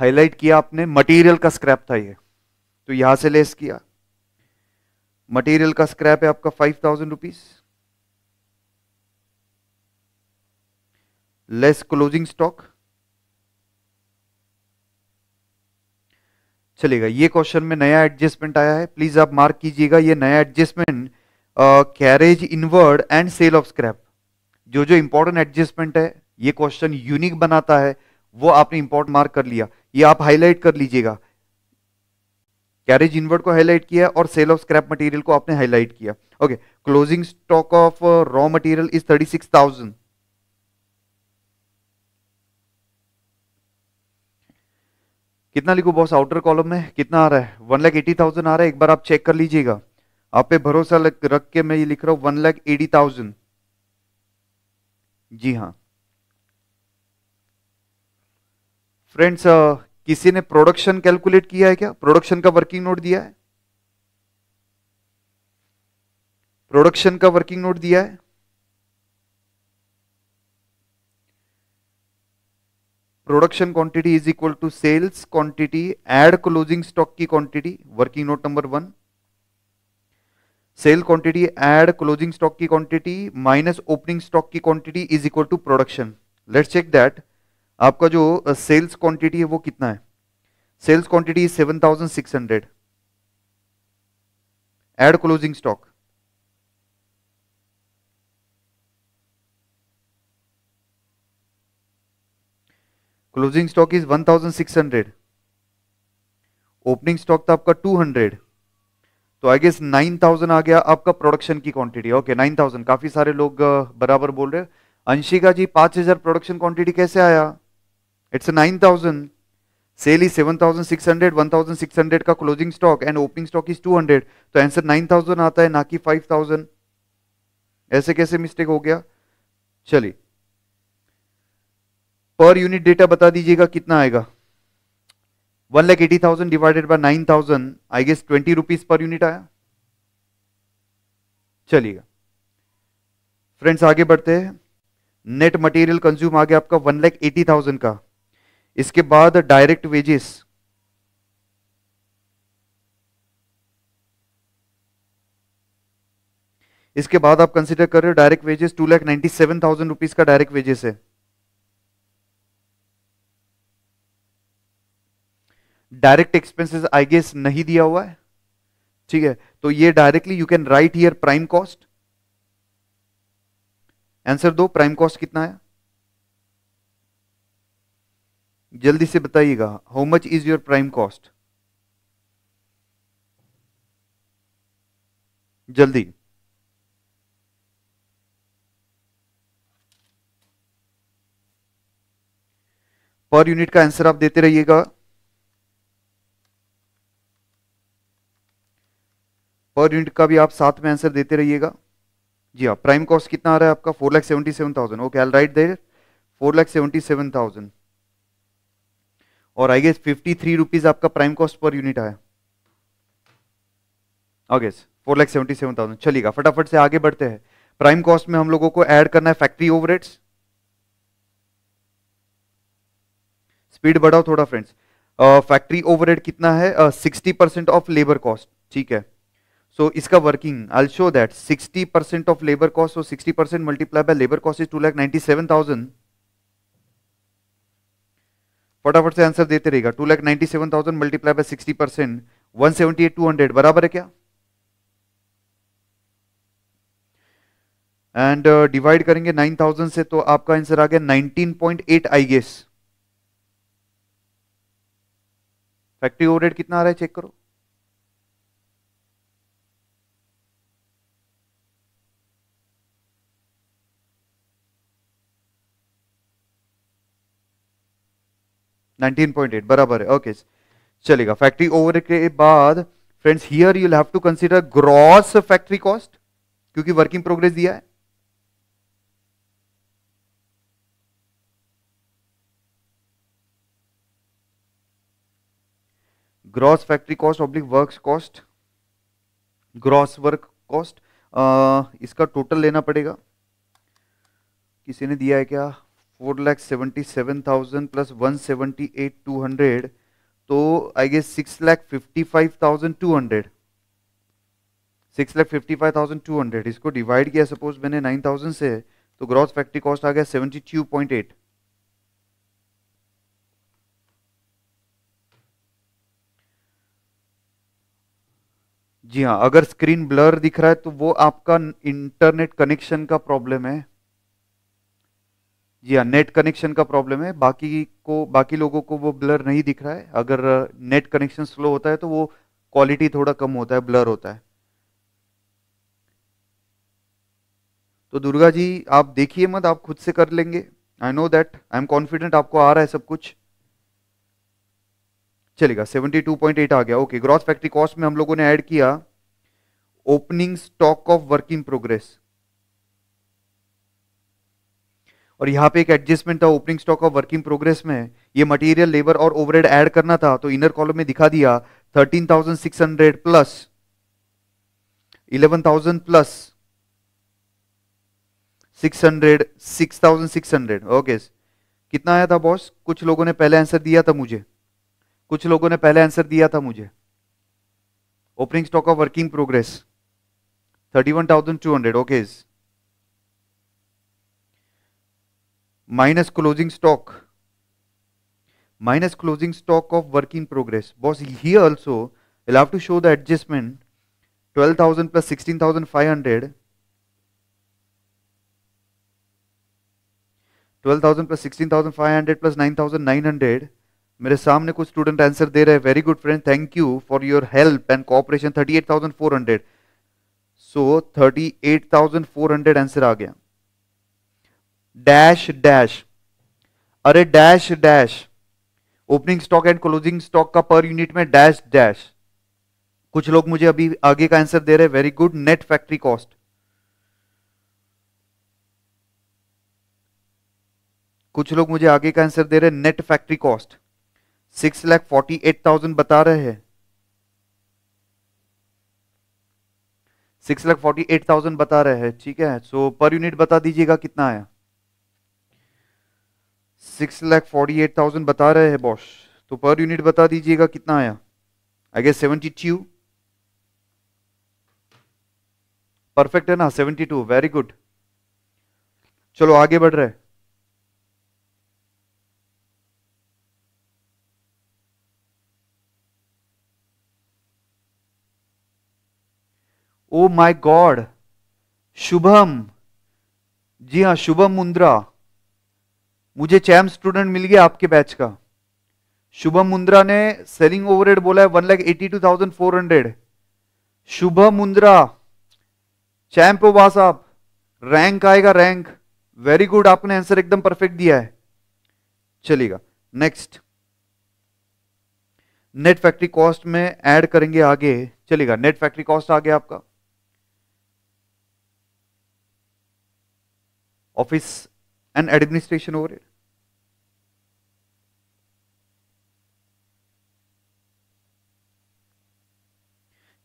highlight किया आपने मटेरियल का स्क्रैप था ये तो यहां से लेस किया मटेरियल का स्क्रैप है आपका five thousand rupees less closing stock चलेगा ये क्वेश्चन में नया एडजस्टमेंट आया है प्लीज आप मार्क कीजिएगा ये नया adjustment carriage inward and sale of scrap जो जो इंपॉर्टेंट एडजस्टमेंट है ये क्वेश्चन यूनिक बनाता है वो आपने इंपॉर्ट मार्क कर लिया ये आप हाईलाइट कर लीजिएगा कैरेज इनवर्ड को हाईलाइट किया और सेल ऑफ स्क्रैप मटेरियल को आपने हाईलाइट किया okay closing stock of raw material is thirty six thousand कितना लिखो बॉस आउटर कॉलम में कितना आ रहा है वन लाख एटी थाउजेंड आ रहा है एक बार आप चेक कर लीजिएगा आप पे भरोसा रख के मैं ये लिख रहा हूं वन लाख एटी थाउजेंड जी हाँ फ्रेंड्स uh, किसी ने प्रोडक्शन कैलकुलेट किया है क्या प्रोडक्शन का वर्किंग नोट दिया है प्रोडक्शन का वर्किंग नोट दिया है production quantity is equal to sales quantity add closing stock की quantity working note number one sale quantity add closing stock की क्वांटिटी माइनस ओपनिंग स्टॉक की quantity is equal to production let's check that आपका जो sales quantity है वो कितना है sales quantity seven thousand six hundred add closing stock closing stock is one thousand six hundred opening stock था आपका two hundred तो आई गेस नाइन थाउजेंड आ गया आपका प्रोडक्शन की क्वांटिटी ओके नाइन थाउजेंड काफी सारे लोग बराबर बोल रहे हैं अंशिका जी पांच हजार प्रोडक्शन क्वांटिटी कैसे आया it's nine thousand sale is seven thousand six hundred one thousand six hundred का closing stock and opening stock is two hundred तो आंसर नाइन थाउजेंड आता है ना कि फाइव थाउजेंड ऐसे कैसे मिस्टेक हो गया चलिए पर यूनिट डेटा बता दीजिएगा कितना आएगा one lakh eighty thousand divided by nine thousand I guess twenty rupees per unit आया चलिएगा फ्रेंड्स आगे बढ़ते हैं नेट मटेरियल कंज्यूम आ गया आपका वन लैख एटी थाउजेंड का इसके बाद डायरेक्ट वेजेस इसके बाद आप कंसिडर कर रहे हो direct wages two lakh ninety seven thousand rupees का डायरेक्ट वेजेस है डायरेक्ट एक्सपेंसेस आई गेस नहीं दिया हुआ है ठीक है तो ये directly you can write here prime cost answer दो प्राइम कॉस्ट कितना है जल्दी से बताइएगा how much is your prime cost जल्दी पर यूनिट का आंसर आप देते रहिएगा पर यूनिट का भी आप साथ में आंसर देते रहिएगा जी हाँ प्राइम कॉस्ट कितना आ रहा है आपका four lakh seventy seven thousand okay I write there four lakh seventy seven thousand और I guess fifty three rupees आपका प्राइम कॉस्ट पर यूनिट आया I four lakh seventy seven thousand चलेगा फटाफट से आगे बढ़ते हैं प्राइम कॉस्ट में हम लोगों को ऐड करना है फैक्ट्री ओवर स्पीड बढ़ाओ थोड़ा फ्रेंड्स फैक्ट्री ओवर कितना है sixty percent of labour cost ठीक है सो so, इसका working I show that sixty percent of labour cost और sixty percent multiply by labour cost is two lakh ninety seven thousand फटाफट से आंसर देते रहेगा two lakh ninety seven thousand multiply by sixty percent one seventy eight two hundred बराबर है क्या and divide uh, करेंगे nine thousand से तो आपका आंसर आ गया nineteen point eight I guess factory overhead कितना आ रहा है चेक करो 19.8 बराबर है ओके चलेगा फैक्ट्री ओवर के बाद friends here you have to consider gross factory cost क्योंकि वर्किंग प्रोग्रेस दिया है gross factory cost oblique works cost gross work cost इसका टोटल लेना पड़ेगा किसी ने दिया है क्या four lakh seventy seven thousand plus one seventy eight two hundred तो I guess six lakh fifty five thousand two hundred six lakh fifty five thousand two hundred इसको डिवाइड किया सपोज मैंने नाइन थाउजेंड से तो ग्रॉस फैक्ट्री कॉस्ट आ गया seventy two point eight जी हाँ अगर स्क्रीन ब्लर दिख रहा है तो वो आपका इंटरनेट कनेक्शन का प्रॉब्लम है जी हाँ नेट कनेक्शन का प्रॉब्लम है बाकी को बाकी लोगों को वो ब्लर नहीं दिख रहा है अगर नेट कनेक्शन स्लो होता है तो वो क्वालिटी थोड़ा कम होता है ब्लर होता है तो दुर्गा जी आप देखिए मत आप खुद से कर लेंगे I know that I am confident आपको आ रहा है सब कुछ चलेगा 72.8 आ गया ओके ग्रॉस फैक्ट्री कॉस्ट में हम लोगों ने ऐड किया opening stock of working progress और यहाँ पे एक एडजस्टमेंट था opening stock of working progress में ये मटेरियल लेबर और ओवरहेड ऐड करना था तो इनर कॉलम में दिखा दिया 13,600 प्लस 11,000 प्लस 600 6,600 ओके कितना आया था बॉस कुछ लोगों ने पहले आंसर दिया था मुझे कुछ लोगों ने पहले आंसर दिया था मुझे opening stock of working progress 31,200 okay okay. Minus closing stock minus closing stock of work in progress boss ही also will have to show the adjustment 12,000 plus sixteen thousand 16,500, 12,000 plus 16,500 plus hundred मेरे सामने कुछ student answer दे रहे हैं very good friend thank you for your help and cooperation thirty eight thousand four hundred so thirty eight thousand four hundred answer आ गया dash dash अरे dash dash opening stock and closing stock का per unit में dash dash कुछ लोग मुझे अभी आगे का आंसर दे रहे very good net factory cost कुछ लोग मुझे आगे का आंसर दे रहे net factory cost six lakh forty eight thousand बता रहे हैं six lakh forty eight thousand बता रहे हैं ठीक है सो पर यूनिट बता दीजिएगा कितना आया six lakh forty eight thousand बता रहे हैं बॉस तो पर यूनिट बता दीजिएगा कितना आया I guess seventy two perfect है ना सेवेंटी टू वेरी गुड चलो आगे बढ़ रहे oh my God Shubham ji हाँ शुभम मुंद्रा मुझे चैम स्टूडेंट मिल गया आपके बैच का शुभम मुंद्रा ने सेलिंग ओवरहेड बोला है one lakh eighty two thousand four hundred Shubham Mundra champ साहब रैंक आएगा रैंक वेरी गुड आपने आंसर एकदम परफेक्ट दिया है चलेगा नेक्स्ट नेट फैक्ट्री कॉस्ट में ऐड करेंगे आगे चलेगा नेट फैक्ट्री कॉस्ट आ गया आपका office and administration over it.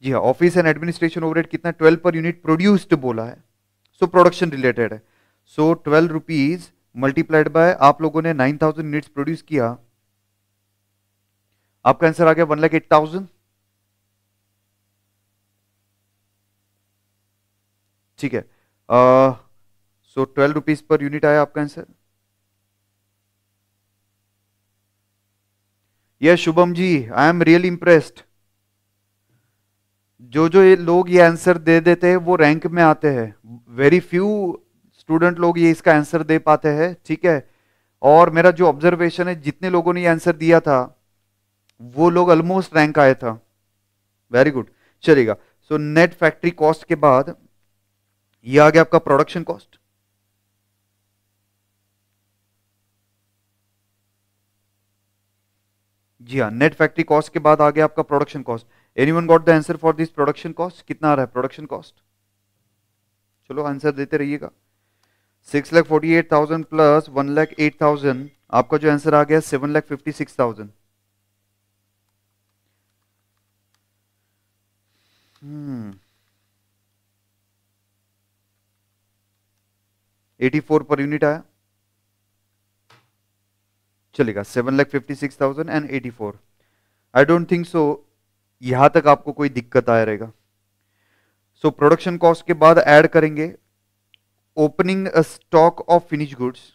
जी हाँ ऑफिस एंड एडमिनिस्ट्रेशन ओवरहेड कितना ट्वेल्व पर यूनिट प्रोड्यूस्ड बोला है सो प्रोडक्शन रिलेटेड है so twelve rupees multiplied by आप लोगों ने नाइन थाउजेंड यूनिट प्रोड्यूस किया आपका आंसर आ गया वन लाख एट थाउजेंड ठीक है so twelve rupees per unit आया आपका answer yes Shubham ji I am real impressed जो जो ये लोग ये आंसर दे देते हैं वो रैंक में आते हैं वेरी फ्यू स्टूडेंट लोग ये इसका आंसर दे पाते हैं ठीक है और मेरा जो ऑब्जर्वेशन है जितने लोगों ने ये आंसर दिया था वो लोग ऑलमोस्ट रैंक आया था वेरी गुड चलेगा सो नेट फैक्ट्री कॉस्ट के बाद ये आ गया आपका प्रोडक्शन कॉस्ट जी हाँ नेट फैक्ट्री कॉस्ट के बाद आ गया आपका production cost any one got the answer for this production cost कितना आ रहा है प्रोडक्शन कॉस्ट चलो आंसर देते रहिएगा six lakh forty eight thousand plus one lakh eight thousand आपका जो आंसर आ गया seven lakh fifty six thousand eighty four per unit आया चलेगा seven lakh fifty six thousand and eighty four I don't think so यहाँ तक आपको कोई दिक्कत आया रहेगा सो प्रोडक्शन कॉस्ट के बाद ऐड करेंगे opening stock of finish goods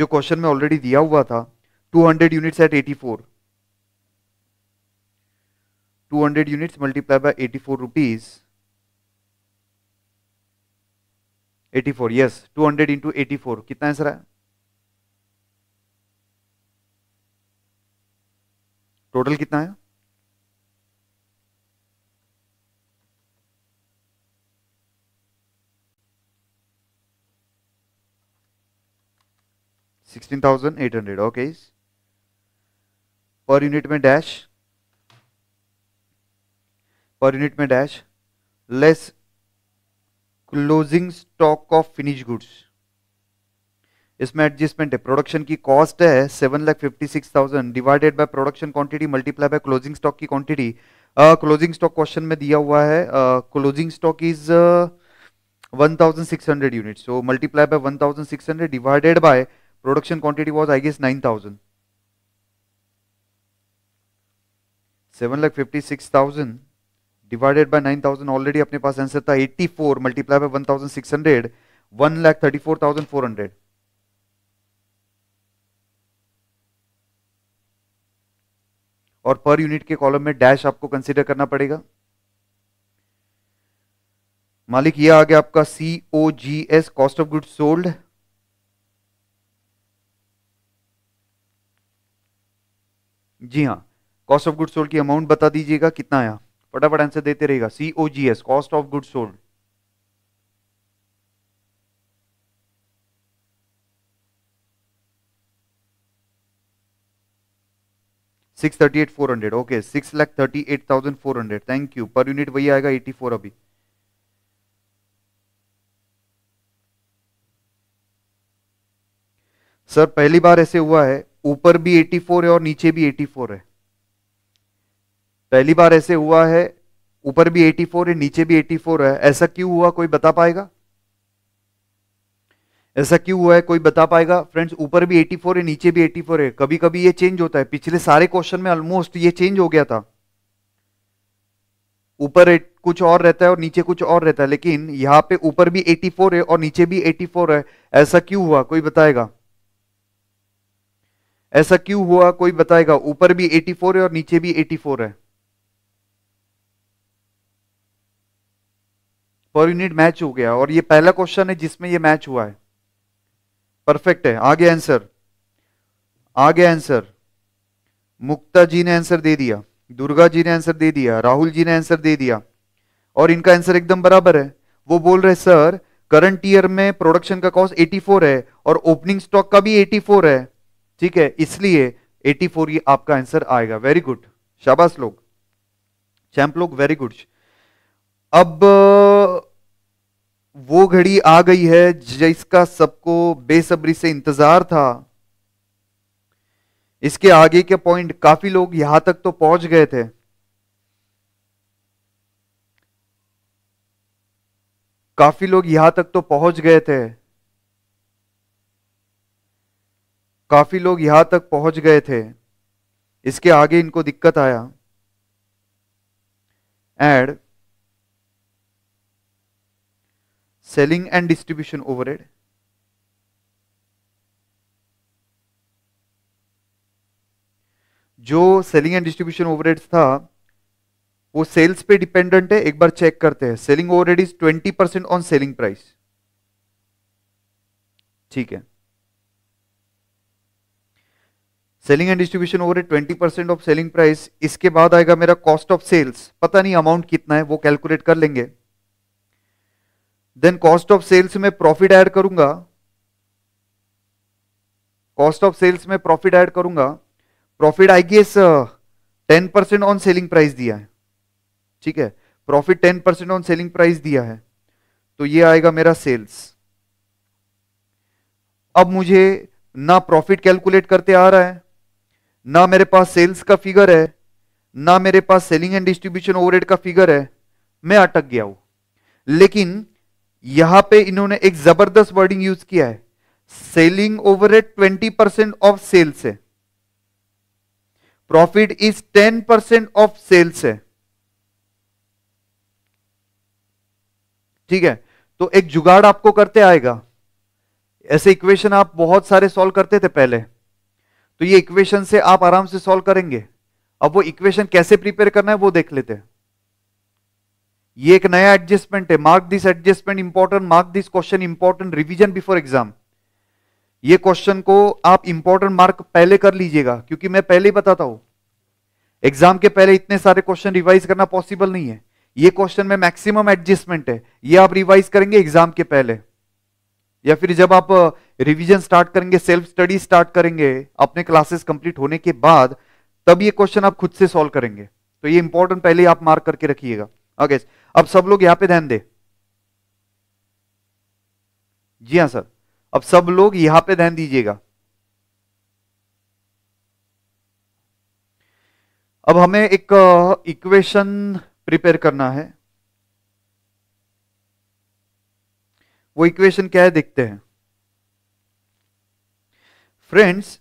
जो क्वेश्चन में ऑलरेडी दिया हुआ था 200 units at 84 200 units multiply by 84 rupees eighty four yes two hundred into eighty four कितना आंसर आया टोटल कितना आया sixteen thousand eight hundred okay per unit में डैश पर यूनिट में dash less closing stock of finish goods इसमें adjustment है production की cost है seven lakh fifty six thousand divided by production quantity multiply by closing stock की quantity closing stock question में दिया हुआ है closing stock is one thousand six hundred unit so multiply by one thousand six hundred divided by production quantity was I guess nine thousand seven lakh fifty six thousand divided by 9000 already अपने पास answer था 84 four multiply by 1600 one lakh thirty four thousand four hundred और per unit के column में dash आपको consider करना पड़ेगा मालिक ये आ गया आपका C O G S cost of goods sold जी हाँ कॉस्ट ऑफ गुड्स सोल्ड की अमाउंट बता दीजिएगा कितना आया फटाफट आंसर देते रहेगा COGS cost of good sold six thirty eight four hundred okay six lakh thirty eight thousand four hundred thank you per unit वही आएगा एटी फोर अभी सर पहली बार ऐसे हुआ है ऊपर भी एटी फोर है और नीचे भी एटी फोर है पहली बार ऐसे हुआ है ऊपर भी 84 है नीचे भी 84 है ऐसा क्यों हुआ कोई बता पाएगा ऐसा क्यों हुआ है कोई बता पाएगा फ्रेंड्स ऊपर भी 84 है नीचे भी 84 है कभी कभी ये चेंज होता है पिछले सारे क्वेश्चन में ऑलमोस्ट ये चेंज हो गया था ऊपर कुछ और रहता है और नीचे कुछ और रहता है लेकिन यहां पे ऊपर भी 84 है और नीचे भी 84 है ऐसा क्यों हुआ कोई बताएगा ऐसा क्यों हुआ कोई बताएगा ऊपर भी 84 है और नीचे भी 84 है पर यूनिट मैच हो गया और ये पहला क्वेश्चन है जिसमें ये मैच हुआ है परफेक्ट है आगे आंसर आगे आंसर मुक्ता जी ने आंसर दे दिया दुर्गा जी ने आंसर दे दिया राहुल जी ने आंसर दे दिया और इनका आंसर एकदम बराबर है वो बोल रहे सर करंट ईयर में प्रोडक्शन का कॉस्ट 84 है और ओपनिंग स्टॉक का भी 84 है ठीक है इसलिए 84 ये आपका आंसर आएगा वेरी गुड शाबाश लोग चैंप लोग वेरी गुड अब वो घड़ी आ गई है जिसका सबको बेसब्री से इंतजार था इसके आगे के पॉइंट काफी लोग यहां तक तो पहुंच गए थे काफी लोग यहां तक तो पहुंच गए थे काफी लोग यहां तक पहुंच गए थे इसके आगे इनको दिक्कत आया and selling and distribution overhead जो सेलिंग एंड डिस्ट्रीब्यूशन ओवरहेड था वो सेल्स पे डिपेंडेंट है एक बार चेक करते हैं selling overhead is 20 percent on selling price ठीक है selling and distribution over twenty percent of selling price इसके बाद आएगा मेरा कॉस्ट ऑफ सेल्स पता नहीं अमाउंट कितना है वो कैलकुलेट कर लेंगे देन कॉस्ट ऑफ सेल्स में प्रॉफिट ऐड करूंगा कॉस्ट ऑफ सेल्स में प्रॉफिट ऐड करूंगा profit I guess ten percent on selling price दिया है ठीक है profit ten percent on selling price दिया है तो ये आएगा मेरा सेल्स अब मुझे ना प्रॉफिट कैलकुलेट करते आ रहा है ना मेरे पास सेल्स का फिगर है ना मेरे पास सेलिंग एंड डिस्ट्रीब्यूशन ओवरहेड का फिगर है मैं अटक गया हूं लेकिन यहां पे इन्होंने एक जबरदस्त वर्डिंग यूज किया है selling overhead twenty percent of sales है profit is ten percent of sales है ठीक है तो एक जुगाड़ आपको करते आएगा ऐसे इक्वेशन आप बहुत सारे सॉल्व करते थे पहले तो ये इक्वेशन से आप आराम से सॉल्व करेंगे अब वो इक्वेशन कैसे प्रिपेयर करना है वो देख लेते हैं ये एक नया एडजस्टमेंट है mark this adjustment important mark this question important revision before exam ये क्वेश्चन को आप इंपॉर्टेंट मार्क पहले कर लीजिएगा क्योंकि मैं पहले ही बताता हूं एग्जाम के पहले इतने सारे क्वेश्चन रिवाइज करना पॉसिबल नहीं है ये क्वेश्चन में मैक्सिमम एडजस्टमेंट है ये आप रिवाइज करेंगे एग्जाम के पहले या फिर जब आप रिवीजन स्टार्ट करेंगे सेल्फ स्टडी स्टार्ट करेंगे अपने क्लासेस कंप्लीट होने के बाद तब ये क्वेश्चन आप खुद से सॉल्व करेंगे तो ये इंपॉर्टेंट पहले आप मार्क करके रखिएगा ओके okay. अब सब लोग यहां पे ध्यान दे जी हां सर अब सब लोग यहां पे ध्यान दीजिएगा अब हमें एक इक्वेशन प्रिपेयर करना है वो इक्वेशन क्या है देखते हैं फ्रेंड्स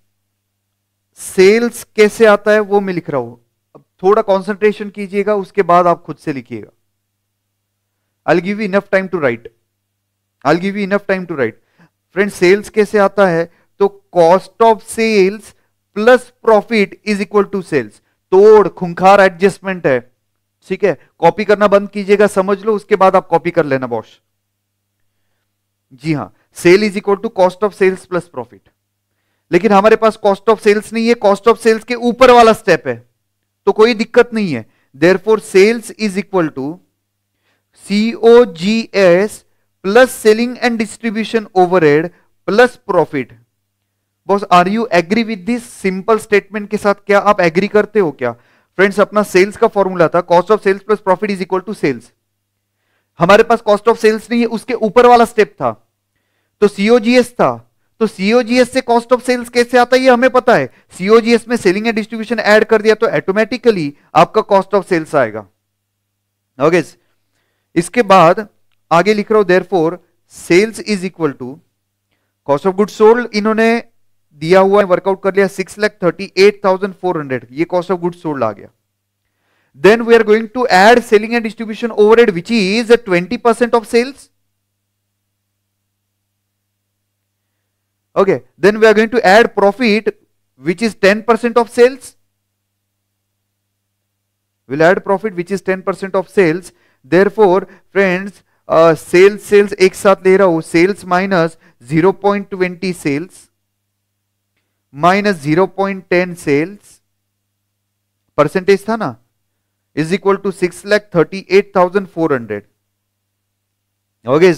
सेल्स कैसे आता है वो मैं लिख रहा हूं अब थोड़ा कंसंट्रेशन कीजिएगा उसके बाद आप खुद से लिखिएगा I give you enough time to write I give you enough time to write friend sales कैसे आता है तो cost of sales plus profit is equal to sales तोड़ खुंखार एडजस्टमेंट है ठीक है कॉपी करना बंद कीजिएगा समझ लो उसके बाद आप कॉपी कर लेना बॉश जी हाँ sale is equal to cost of sales plus profit लेकिन हमारे पास कॉस्ट ऑफ सेल्स नहीं है कॉस्ट ऑफ सेल्स के ऊपर वाला स्टेप है तो कोई दिक्कत नहीं है therefore sales is equal to COGS plus selling and distribution overhead plus profit boss are you agree with this simple statement के साथ क्या आप एग्री करते हो क्या फ्रेंड्स अपना सेल्स का फॉर्मूला था cost of sales plus profit is equal to sales हमारे पास कॉस्ट ऑफ सेल्स नहीं है उसके ऊपर वाला स्टेप था तो सीओजीएस था तो सीओजीएस से कॉस्ट ऑफ सेल्स कैसे आता है ये हमें पता है सीओजीएस में सेलिंग एंड डिस्ट्रीब्यूशन एड कर दिया तो ऑटोमेटिकली आपका कॉस्ट ऑफ सेल्स आएगा ओके okay, इसके बाद आगे लिख रहा हूं therefore sales is equal to cost of good sold इन्होंने दिया हुआ है वर्कआउट कर लिया six lakh thirty eight thousand four hundred ये कॉस्ट ऑफ गुड सोल्ड आ गया then we are going to add selling and distribution overhead which is twenty percent of sales okay then we are going to add profit which is ten percent of sales will add profit which is ten percent of sales therefore friends sales sales एक साथ ले रहा हूं sales minus zero point twenty sales minus zero point ten sales percentage था ना is equal to six lakh thirty eight thousand four hundred okay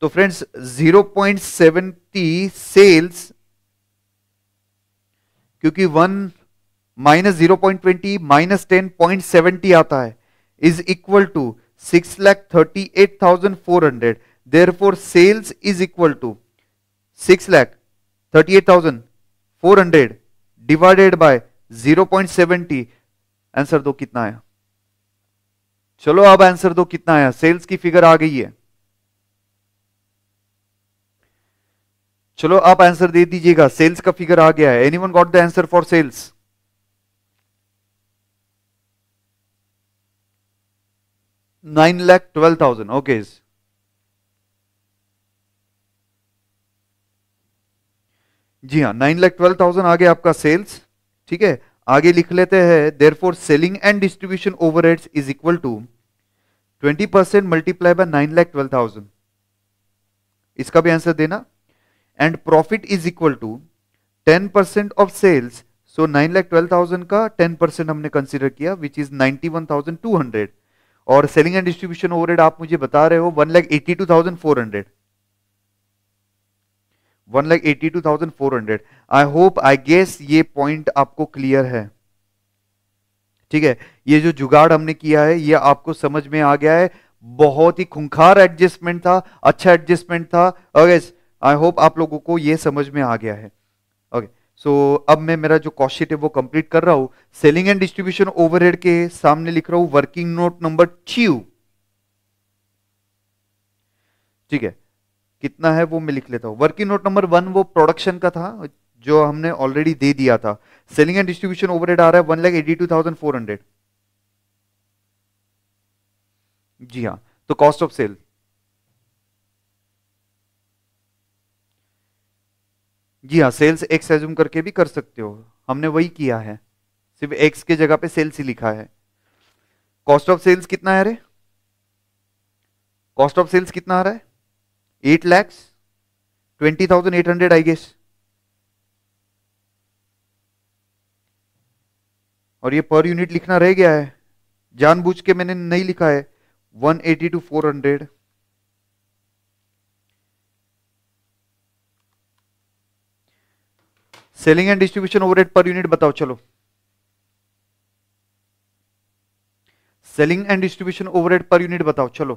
तो friends zero point seventy sales क्योंकि one minus zero point twenty minus ten point seventy आता है is equal to six lakh thirty eight thousand four hundred therefore sales is equal to six lakh thirty eight thousand four hundred divided by zero point seventy answer दो कितना आया चलो अब answer दो कितना आया सेल्स की फिगर आ गई है चलो आप आंसर दे दीजिएगा सेल्स का फिगर आ गया है anyone got the answer for sales nine lakh twelve Okay. जी हाँ नाइन लाख ट्वेल्व थाउजेंड आगे आपका सेल्स ठीक है आगे लिख लेते हैं therefore selling and distribution over is equal to twenty percent multiply by nine lakh twelve thousand इसका भी आंसर देना and profit is equal to ten percent of sales so nine lakh twelve thousand का टेन परसेंट हमने consider किया which is ninety one thousand two hundred और selling and distribution overhead आप मुझे बता रहे हो one lakh eighty two thousand four hundred one lakh eighty two thousand four hundred I hope I guess ये पॉइंट आपको क्लियर है ठीक है ये जो जुगाड़ हमने किया है ये आपको समझ में आ गया है बहुत ही खुंखार एडजस्टमेंट था अच्छा एडजस्टमेंट था आई होप आप लोगों को ये समझ में आ गया है सो so, अब मैं मेरा जो कॉस्टशीट है वो कंप्लीट कर रहा हूं सेलिंग एंड डिस्ट्रीब्यूशन ओवरहेड के सामने लिख रहा हूं वर्किंग नोट नंबर छीव ठीक है कितना है वो मैं लिख लेता हूं वर्किंग नोट नंबर वन वो प्रोडक्शन का था जो हमने ऑलरेडी दे दिया था सेलिंग एंड डिस्ट्रीब्यूशन ओवरहेड आ रहा है one lakh eighty two thousand four hundred जी हाँ तो कॉस्ट ऑफ सेल जी हाँ सेल्स एक्स एज्यूम करके भी कर सकते हो हमने वही किया है सिर्फ एक्स के जगह पे सेल्स ही लिखा है कॉस्ट ऑफ सेल्स कितना है अरे कॉस्ट ऑफ सेल्स कितना आ रहा है eight lakhs twenty thousand eight hundred I guess और ये पर यूनिट लिखना रह गया है जानबूझ के मैंने नहीं लिखा है one eighty two four hundred selling and distribution overhead per unit बताओ चलो selling and distribution overhead per unit बताओ चलो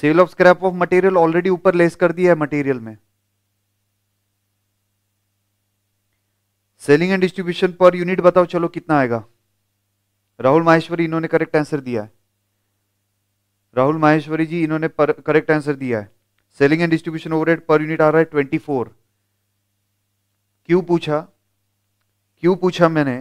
sale of scrap of material already ऊपर लेस कर दिया है मटेरियल में selling and distribution per unit बताओ चलो कितना आएगा राहुल माहेश्वरी इन्होंने करेक्ट आंसर दिया है राहुल माहेश्वरी जी इन्होंने करेक्ट आंसर दिया है selling and distribution overhead per unit आ रहा है ट्वेंटी फोर क्यों पूछा क्यों पूछा मैंने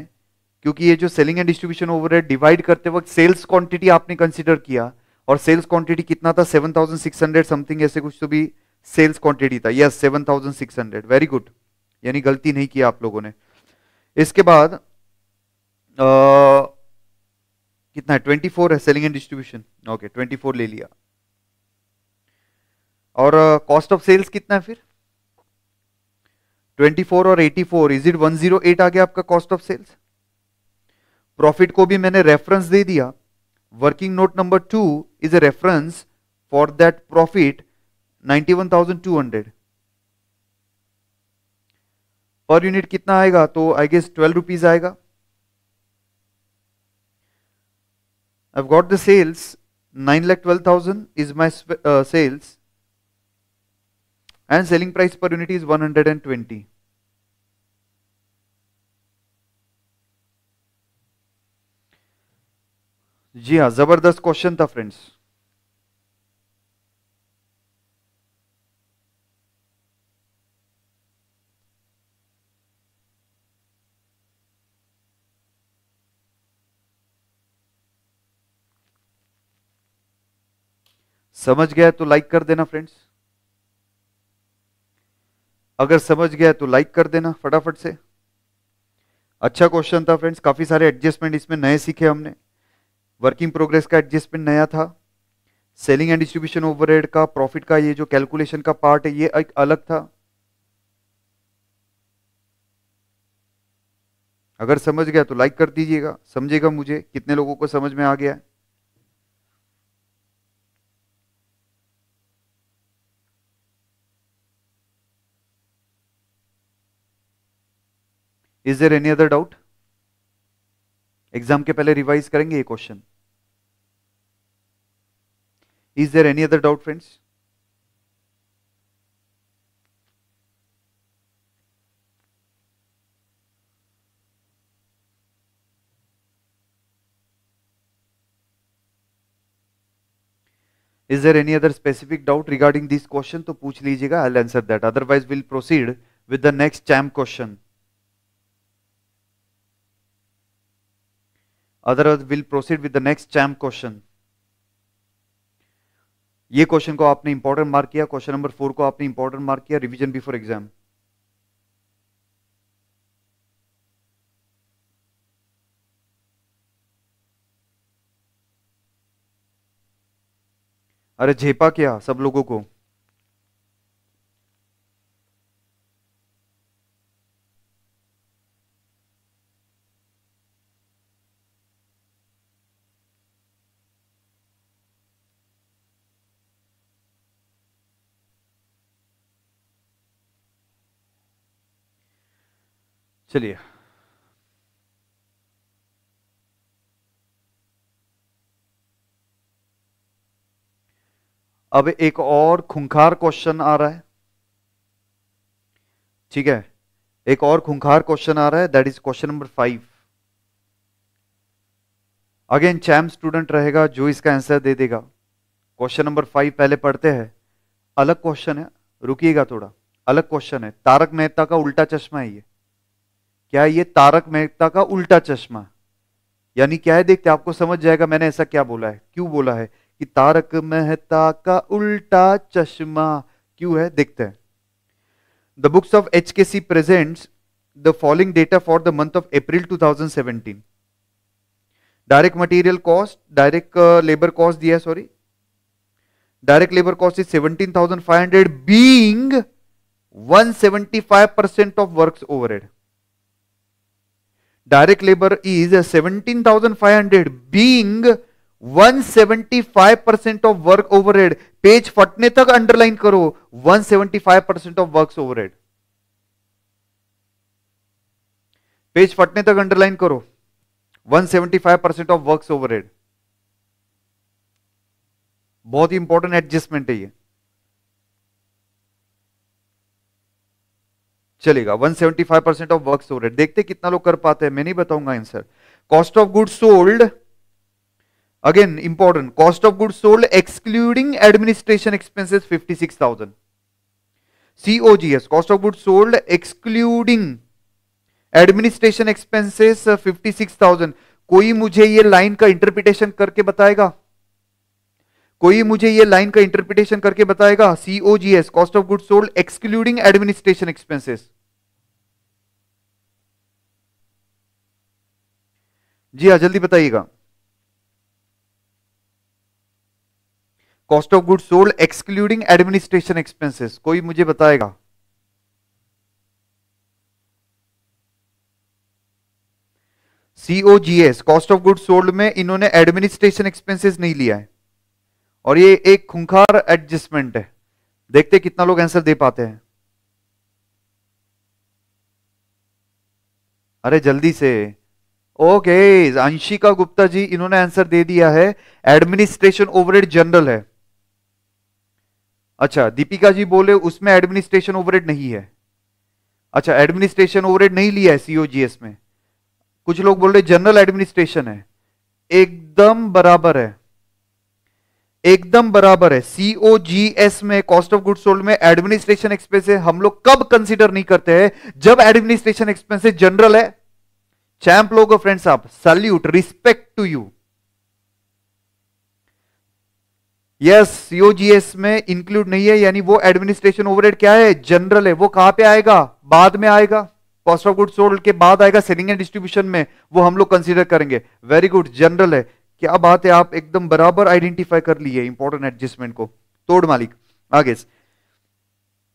क्योंकि ये जो selling and distribution overhead divide करते वक्त सेल्स क्वांटिटी आपने कंसिडर किया और सेल्स क्वांटिटी कितना था 7600 समथिंग ऐसे कुछ तो भी सेल्स क्वांटिटी था यस yes, 7600 वेरी गुड यानी गलती नहीं किया आप लोगों ने इसके बाद आ, कितना है ट्वेंटी फोर है selling and distribution okay twenty four ले लिया और कॉस्ट ऑफ सेल्स कितना है फिर ट्वेंटी फोर और eighty four is it one zero eight आ गया आपका कॉस्ट ऑफ सेल्स प्रॉफिट को भी मैंने रेफरेंस दे दिया working note number two is a reference for that profit ninety one thousand two hundred per unit कितना आएगा तो आई गेस ट्वेल्व रुपीज आएगा I've got the sales, 9 lakh 12,000 is my uh, sales and selling price per unit is 120. जी हाँ ज़बरदस्त question था friends समझ गया तो लाइक कर देना फ्रेंड्स अगर समझ गया तो लाइक कर देना फटाफट से अच्छा क्वेश्चन था फ्रेंड्स काफ़ी सारे एडजस्टमेंट इसमें नए सीखे हमने वर्किंग प्रोग्रेस का एडजस्टमेंट नया था सेलिंग एंड डिस्ट्रीब्यूशन ओवरहेड का प्रॉफिट का ये जो कैलकुलेशन का पार्ट है ये एक अलग था अगर समझ गया तो लाइक कर दीजिएगा समझेगा मुझे कितने लोगों को समझ में आ गया है is there any other doubt exam के पहले रिवाइज करेंगे ये question is there any other doubt friends is there any other specific doubt regarding this question to puch lijiyega i'll answer that otherwise we'll proceed with the next champ question otherwise will proceed with the next champ question ये question को आपने important mark किया question number four को आपने important mark किया revision before exam अरे झेपा क्या सब लोगों को चलिए अब एक और खुंखार क्वेश्चन आ रहा है ठीक है एक और खुंखार क्वेश्चन आ रहा है that is question number five again champ student रहेगा जो इसका आंसर दे देगा क्वेश्चन नंबर फाइव पहले पढ़ते हैं अलग क्वेश्चन है रुकिएगा थोड़ा अलग क्वेश्चन है तारक मेहता का उल्टा चश्मा है ये क्या ये तारक मेहता का उल्टा चश्मा यानी क्या है देखते आपको समझ जाएगा मैंने ऐसा क्या बोला है क्यों बोला है कि तारक मेहता का उल्टा चश्मा क्यों है देखते हैं the books of H K C present the following data for the month of thousand 2017 direct material cost direct labour cost दिया sorry direct labour cost is 17,500 being 175 percent of works overhead direct labour is seventeen thousand five hundred being one seventy five percent of work overhead page फटने तक underline करो one seventy five percent of work overhead page फटने तक underline करो one seventy five percent of work overhead बहुत ही important adjustment है ये चलेगा 175 परसेंट ऑफ वर्क सोल्ड देखते कितना लोग कर पाते हैं मैं नहीं बताऊंगा answer cost of good sold again important cost of good sold excluding administration expenses 56,000 COGS cost of good sold excluding administration expenses 56,000 कोई मुझे ये लाइन का इंटरप्रिटेशन करके बताएगा कोई मुझे ये लाइन का इंटरप्रिटेशन करके बताएगा COGS cost of good sold excluding administration expenses जी हाँ जल्दी बताइएगा cost of good sold excluding administration expenses कोई मुझे बताएगा COGS cost of good sold में इन्होंने एडमिनिस्ट्रेशन एक्सपेंसेस नहीं लिया है और ये एक खुंखार एडजस्टमेंट है देखते कितना लोग आंसर दे पाते हैं अरे जल्दी से ओके अंशिका गुप्ता जी इन्होंने आंसर दे दिया है एडमिनिस्ट्रेशन ओवरहेड जनरल है अच्छा दीपिका जी बोले उसमें एडमिनिस्ट्रेशन ओवरहेड नहीं है अच्छा एडमिनिस्ट्रेशन ओवरहेड नहीं लिया है सीओजीएस में कुछ लोग बोल रहे जनरल एडमिनिस्ट्रेशन है एकदम बराबर है एकदम बराबर है सीओजीएस में कॉस्ट ऑफ गुड सोल्ड में एडमिनिस्ट्रेशन एक्सपेंस हम लोग कब कंसिडर नहीं करते हैं जब एडमिनिस्ट्रेशन एक्सपेंस जनरल है चैंप लोग फ्रेंड्स आप salute respect to you yes यूजीएस में इंक्लूड नहीं है यानी वो एडमिनिस्ट्रेशन ओवरहेड क्या है जनरल है वो कहां पे आएगा बाद में आएगा कॉस्ट ऑफ गुड सोल्ड के बाद आएगा सेलिंग एंड डिस्ट्रीब्यूशन में वो हम लोग कंसिडर करेंगे वेरी गुड जनरल है क्या बात है आप एकदम बराबर आइडेंटिफाई कर लिए इंपॉर्टेंट एडजस्टमेंट को तोड़ मालिक आगे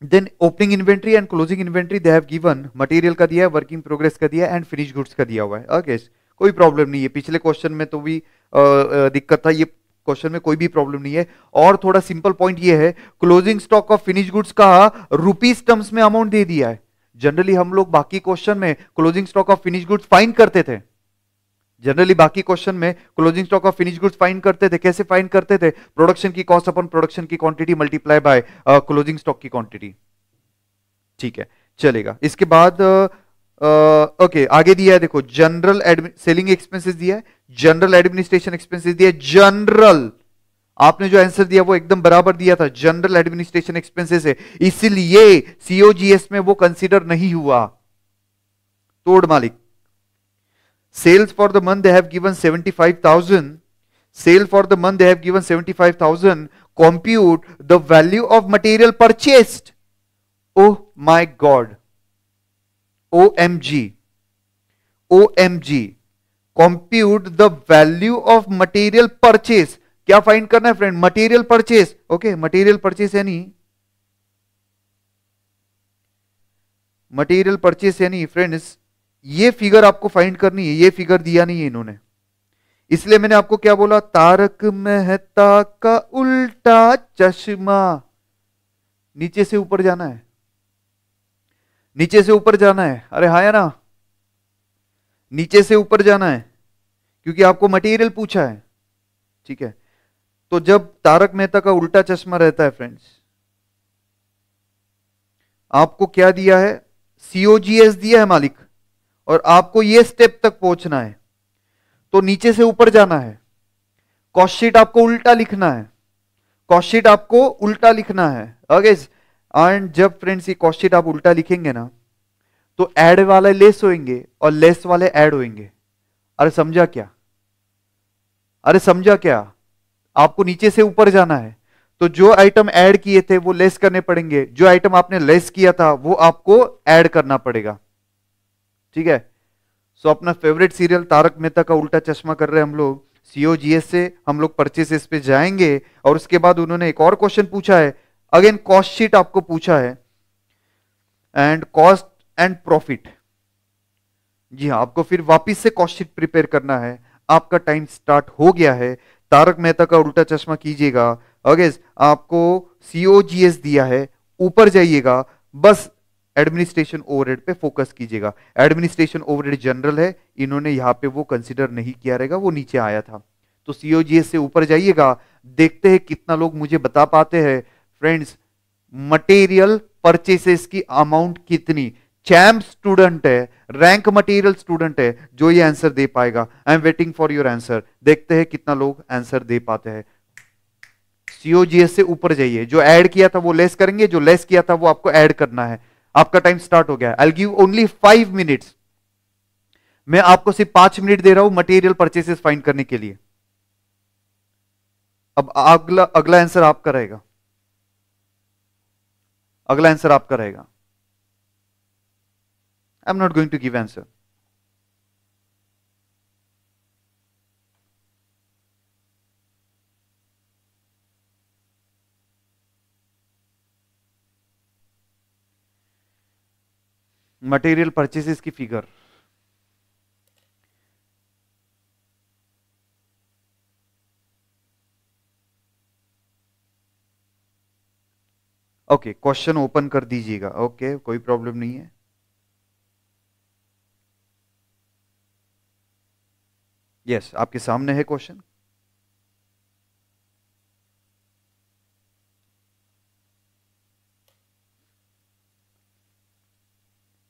then opening inventory and closing inventory they have given material का दिया है वर्किंग प्रोग्रेस का दिया है एंड फिनिश गुड्स का दिया हुआ है ओके okay, कोई प्रॉब्लम नहीं है पिछले क्वेश्चन में तो भी दिक्कत था ये क्वेश्चन में कोई भी प्रॉब्लम नहीं है और थोड़ा सिंपल पॉइंट ये है closing stock of finish goods का रुपीज टर्म्स में अमाउंट दे दिया है जनरली हम लोग बाकी क्वेश्चन में closing stock of finish goods find करते थे जनरली बाकी क्वेश्चन में closing stock of finish goods find करते थे कैसे फाइंड करते थे प्रोडक्शन की कॉस्ट अपन प्रोडक्शन की quantity multiply by closing stock की क्वांटिटी ठीक है चलेगा इसके बाद ओके uh, uh, okay, आगे दिया है देखो जनरल सेलिंग एक्सपेंसिस दिया है जनरल एडमिनिस्ट्रेशन एक्सपेंसिस दिया है जनरल आपने जो आंसर दिया वो एकदम बराबर दिया था जनरल एडमिनिस्ट्रेशन एक्सपेंसिस इसीलिए सीओजीएस में वो कंसिडर नहीं हुआ तोड़ मालिक Sales for the month they have given 75,000. Sale for the month they have given 75,000. Compute the value of material purchased. Oh my God. OMG. OMG. Compute the value of material purchase. क्या find करना है friend material purchase okay material purchase यानी material purchase यानी friends ये figure आपको find करनी है ये फिगर दिया नहीं है इन्होंने इसलिए मैंने आपको क्या बोला तारक मेहता का उल्टा चश्मा नीचे से ऊपर जाना है नीचे से ऊपर जाना है अरे हाँ या ना नीचे से ऊपर जाना है क्योंकि आपको मटेरियल पूछा है ठीक है तो जब तारक मेहता का उल्टा चश्मा रहता है फ्रेंड्स आपको क्या दिया है सीओजीएस दिया है मालिक और आपको ये स्टेप तक पहुंचना है तो नीचे से ऊपर जाना है कॉस्टशीट आपको उल्टा लिखना है कॉस्टशीट आपको उल्टा लिखना है ओके एंड जब फ्रेंड्स ये कॉस्टशीट आप उल्टा लिखेंगे ना तो एड वाले लेस होएंगे और लेस वाले ऐड होएंगे अरे समझा क्या अरे समझा क्या आपको नीचे से ऊपर जाना है तो जो आइटम ऐड किए थे वो लेस करने पड़ेंगे जो आइटम आपने लेस किया था वो आपको ऐड करना पड़ेगा ठीक है सो so, अपना फेवरेट सीरियल तारक मेहता का उल्टा चश्मा कर रहे हैं हम लोग सीओजीएस से हम लोग परचेस पे जाएंगे और उसके बाद उन्होंने एक और क्वेश्चन पूछा है अगेन कॉस्ट शीट आपको पूछा है एंड कॉस्ट एंड प्रॉफिट जी हाँ आपको फिर वापिस से कॉस्ट शीट प्रिपेयर करना है आपका टाइम स्टार्ट हो गया है तारक मेहता का उल्टा चश्मा कीजिएगा अगेज आपको सीओजीएस दिया है ऊपर जाइएगा बस एडमिनिस्ट्रेशन ओवरहेड पे फोकस कीजिएगा एडमिनिस्ट्रेशन ओवरहेड जनरल है इन्होंने यहाँ पे वो कंसिडर नहीं किया रहेगा वो नीचे आया था तो सीओजीएस से ऊपर जाइएगा देखते हैं कितना लोग मुझे बता पाते हैं फ्रेंड्स मटेरियल परचेसेस की अमाउंट कितनी चैम्प स्टूडेंट है रैंक मटेरियल स्टूडेंट है जो ये आंसर दे पाएगा I am waiting for your answer देखते हैं कितना लोग आंसर दे पाते हैं सीओजीएस से ऊपर जाइए जो ऐड किया था वो लेस करेंगे जो लेस किया था वो आपको ऐड करना है आपका टाइम स्टार्ट हो गया I give only five minutes मैं आपको सिर्फ पांच मिनट दे रहा हूं मटेरियल परचेसेस फाइंड करने के लिए अब अगला अगला आंसर आपका रहेगा अगला आंसर आपका रहेगा I am not going to give answer material purchases की फिगर ओके क्वेश्चन ओपन कर दीजिएगा ओके okay, कोई प्रॉब्लम नहीं है यस yes, आपके सामने है क्वेश्चन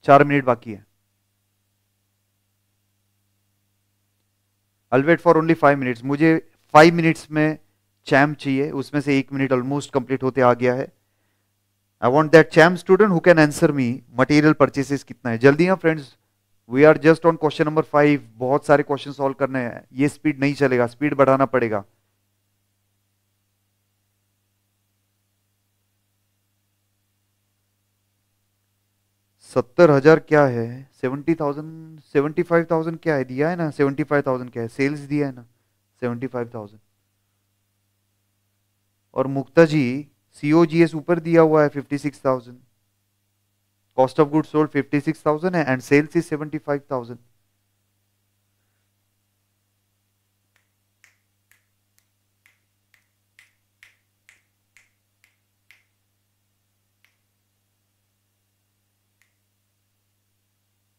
चार मिनट बाकी है I wait for only five minutes मुझे फाइव मिनट्स में चैम्प चाहिए उसमें से एक मिनट ऑलमोस्ट कंप्लीट होते आ गया है I want that champ student who can answer me material purchases कितना है जल्दी हाँ friends we are just on question number five बहुत सारे क्वेश्चन सॉल्व करने हैं ये स्पीड नहीं चलेगा स्पीड बढ़ाना पड़ेगा सत्तर हजार क्या है seventy thousand seventy five thousand क्या है दिया है ना सेवेंटी फाइव थाउजेंड क्या है सेल्स दिया है ना सेवेंटी फाइव थाउजेंड और मुक्ता जी सी ओ जी एस ऊपर दिया हुआ है fifty six thousand cost of good sold fifty six thousand है and sales is seventy five thousand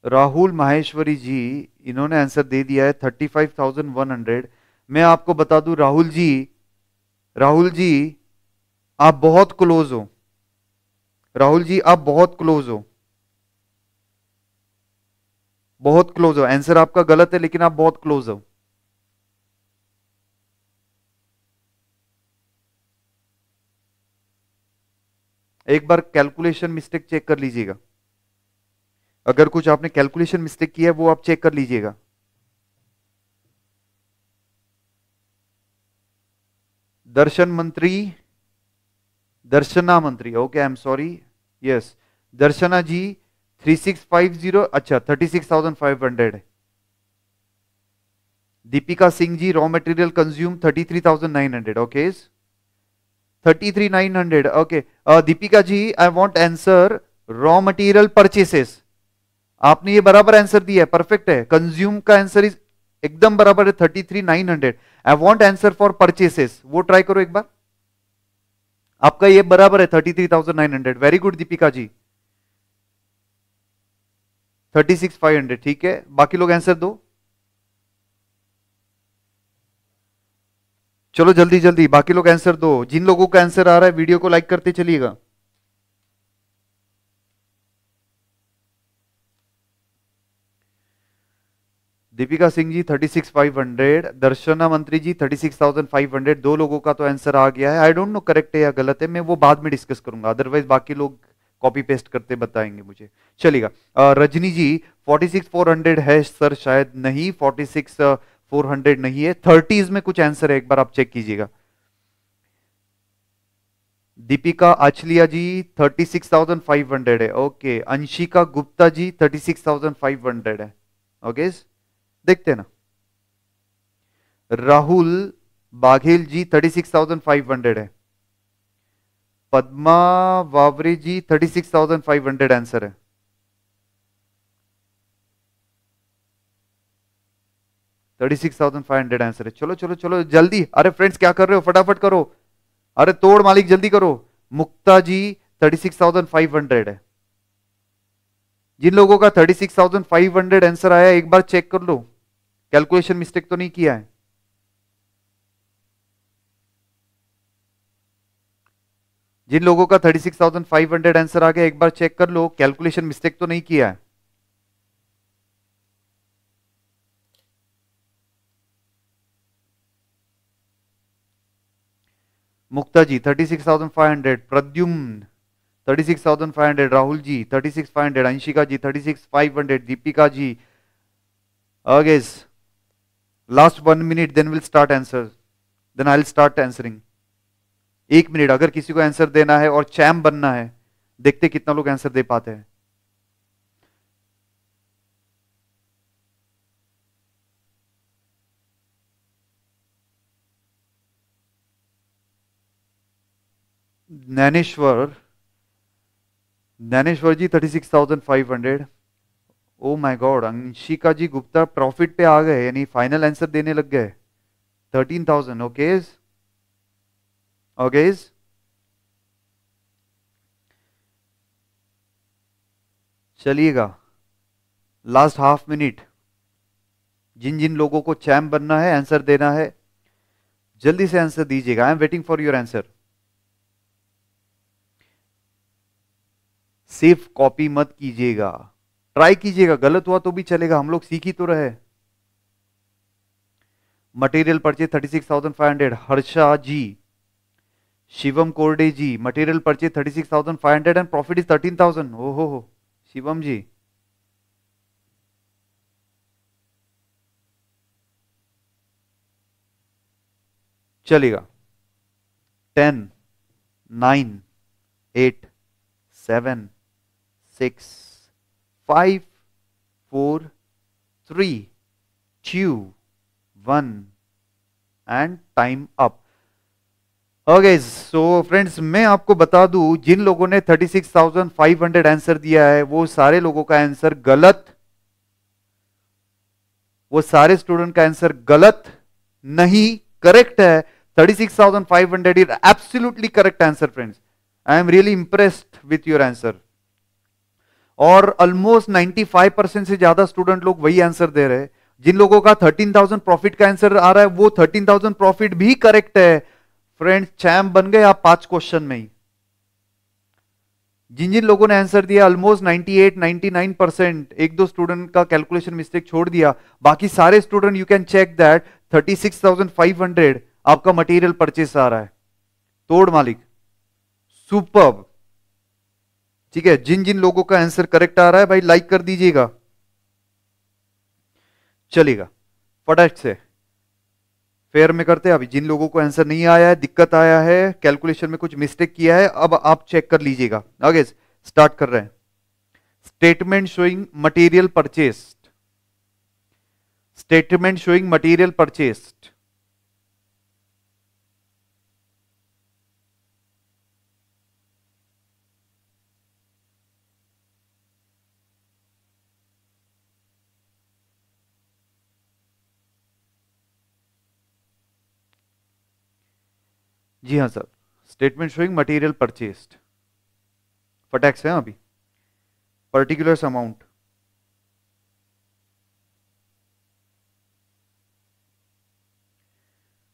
Rahul Maheshwari ji इन्होंने आंसर दे दिया है thirty five thousand one hundred मैं आपको बता दूं राहुल जी राहुल जी आप बहुत क्लोज हो राहुल जी आप बहुत क्लोज हो बहुत क्लोज हो आंसर आपका गलत है लेकिन आप बहुत क्लोज हो एक बार कैलकुलेशन मिस्टेक चेक कर लीजिएगा अगर कुछ आपने कैलकुलेशन मिस्टेक किया है वो आप चेक कर लीजिएगा दर्शन Mantri Darshana Mantri okay I am sorry yes Darshana ji three six five zero अच्छा thirty six thousand five hundred Deepika Singh ji raw material consume thirty three thousand nine hundred okay thirty three nine hundred okay Deepika ji I want answer raw material purchases आपने ये बराबर answer दिया है perfect है consume का answer is एकदम बराबर है thirty three nine hundred I want answer for purchases वो ट्राई करो एक बार आपका ये बराबर है thirty three thousand nine hundred very good Deepika ji thirty six five hundred ठीक है बाकी लोग आंसर दो चलो जल्दी जल्दी बाकी लोग आंसर दो जिन लोगों का आंसर आ रहा है वीडियो को लाइक करते चलिएगा दीपिका सिंह जी 36,500, दर्शना मंत्री जी 36,500, दो लोगों का तो आंसर आ गया है आई डोंट नो करेक्ट है या गलत है मैं वो बाद में डिस्कस करूंगा अदरवाइज बाकी लोग कॉपी पेस्ट करते बताएंगे मुझे चलेगा रजनी जी 46,400 है सर शायद नहीं 46,400 नहीं है थर्टीज में कुछ आंसर है एक बार आप चेक कीजिएगा दीपिका आचलिया जी 36,500 है ओके अंशिका गुप्ता जी 36,500 है ओके okay? देखते ना Rahul Baghel ji thirty six thousand five hundred है Padma Wavre ji thirty six thousand five hundred answer है thirty six thousand five hundred answer है चलो चलो चलो जल्दी अरे फ्रेंड्स क्या कर रहे हो फटाफट करो अरे तोड़ मालिक जल्दी करो Mukta ji thirty six thousand five hundred है जिन लोगों का thirty six thousand five hundred answer आया एक बार चेक कर लो कैलकुलेशन मिस्टेक तो नहीं किया है जिन लोगों का 36,500 आंसर आ गया एक बार चेक कर लो कैलकुलेशन मिस्टेक तो नहीं किया है Mukta ji 36,500 Pradyumn 36,500 Rahul ji 36,500 Anshika ji 36,500 Deepika ji against last one minute then will start answer then I will start answering एक मिनट अगर किसी को आंसर देना है और चैम बनना है देखते कितना लोग आंसर दे पाते हैं Naineshwar Naineshwar ji thirty six thousand five hundred oh my god Anshika ji Gupta profit पे आ गए यानी फाइनल आंसर देने लग गए थर्टीन थाउजेंड ओके ओके चलिएगा लास्ट हाफ मिनट जिन जिन लोगों को चैम बनना है आंसर देना है जल्दी से आंसर दीजिएगा I am waiting for your answer सिर्फ कॉपी मत कीजिएगा ट्राई कीजिएगा गलत हुआ तो भी चलेगा हम लोग सीख ही तो रहे material purchase thirty six thousand five hundred Harsha ji Shivam Korde ji material purchase thirty six thousand five hundred and profit is thirteen thousand ओ हो हो शिवम जी चलेगा ten nine eight seven six five four three two one and time up okay so friends मैं आपको बता दूं जिन लोगों ने thirty six thousand five hundred answer दिया है वो सारे लोगों का आंसर गलत वो सारे स्टूडेंट का आंसर गलत नहीं करेक्ट है thirty six thousand five hundred is absolutely correct answer friends I am really impressed with your answer और ऑलमोस्ट 95 परसेंट से ज्यादा स्टूडेंट लोग वही आंसर दे रहे हैं जिन लोगों का 13,000 प्रॉफिट का आंसर आ रहा है वो 13,000 प्रॉफिट भी करेक्ट है फ्रेंड्स चैम बन गए आप पांच क्वेश्चन में ही जिन जिन लोगों ने आंसर दिया ऑलमोस्ट 98, 99 परसेंट एक दो स्टूडेंट का कैलकुलेशन मिस्टेक छोड़ दिया बाकी सारे student you can check that 36,500 आपका मटेरियल परचेस आ रहा है तोड़ मालिक सुपर ठीक है जिन जिन लोगों का आंसर करेक्ट आ रहा है भाई लाइक कर दीजिएगा चलेगा फटाक से फेयर में करते हैं अभी जिन लोगों को आंसर नहीं आया है दिक्कत आया है कैलकुलेशन में कुछ मिस्टेक किया है अब आप चेक कर लीजिएगा आगे स्टार्ट कर रहे हैं statement showing material purchased statement showing material purchased जी हाँ sir statement showing material purchased फटैक्स है अभी पर्टिकुलर्स अमाउंट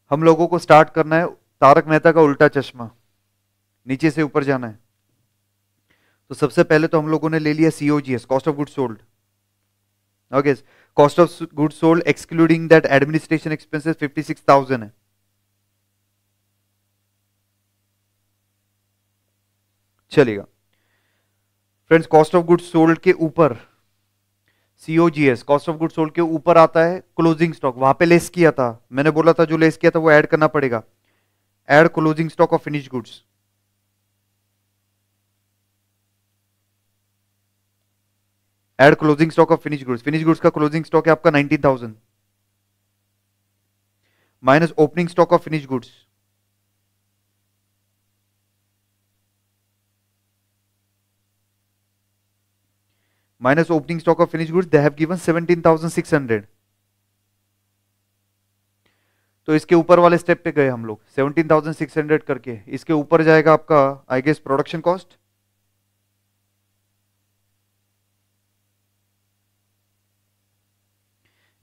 हम लोगों को स्टार्ट करना है तारक मेहता का उल्टा चश्मा नीचे से ऊपर जाना है तो सबसे पहले तो हम लोगों ने ले लिया COGS cost of good sold okay cost of good sold excluding that administration expenses 56,000 है चलेगा friends cost of goods sold के ऊपर COGS cost of good sold के ऊपर आता है क्लोजिंग स्टॉक वहां पे लेस किया था मैंने बोला था जो लेस किया था वो ऐड करना पड़ेगा add closing stock of finish goods add closing stock of finish goods finish goods का क्लोजिंग स्टॉक है आपका nineteen thousand minus opening stock of finish goods minus opening stock of finished goods they have given 17600 तो इसके ऊपर वाले step पे गए हम लोग 17,600 करके इसके ऊपर जाएगा आपका I guess production cost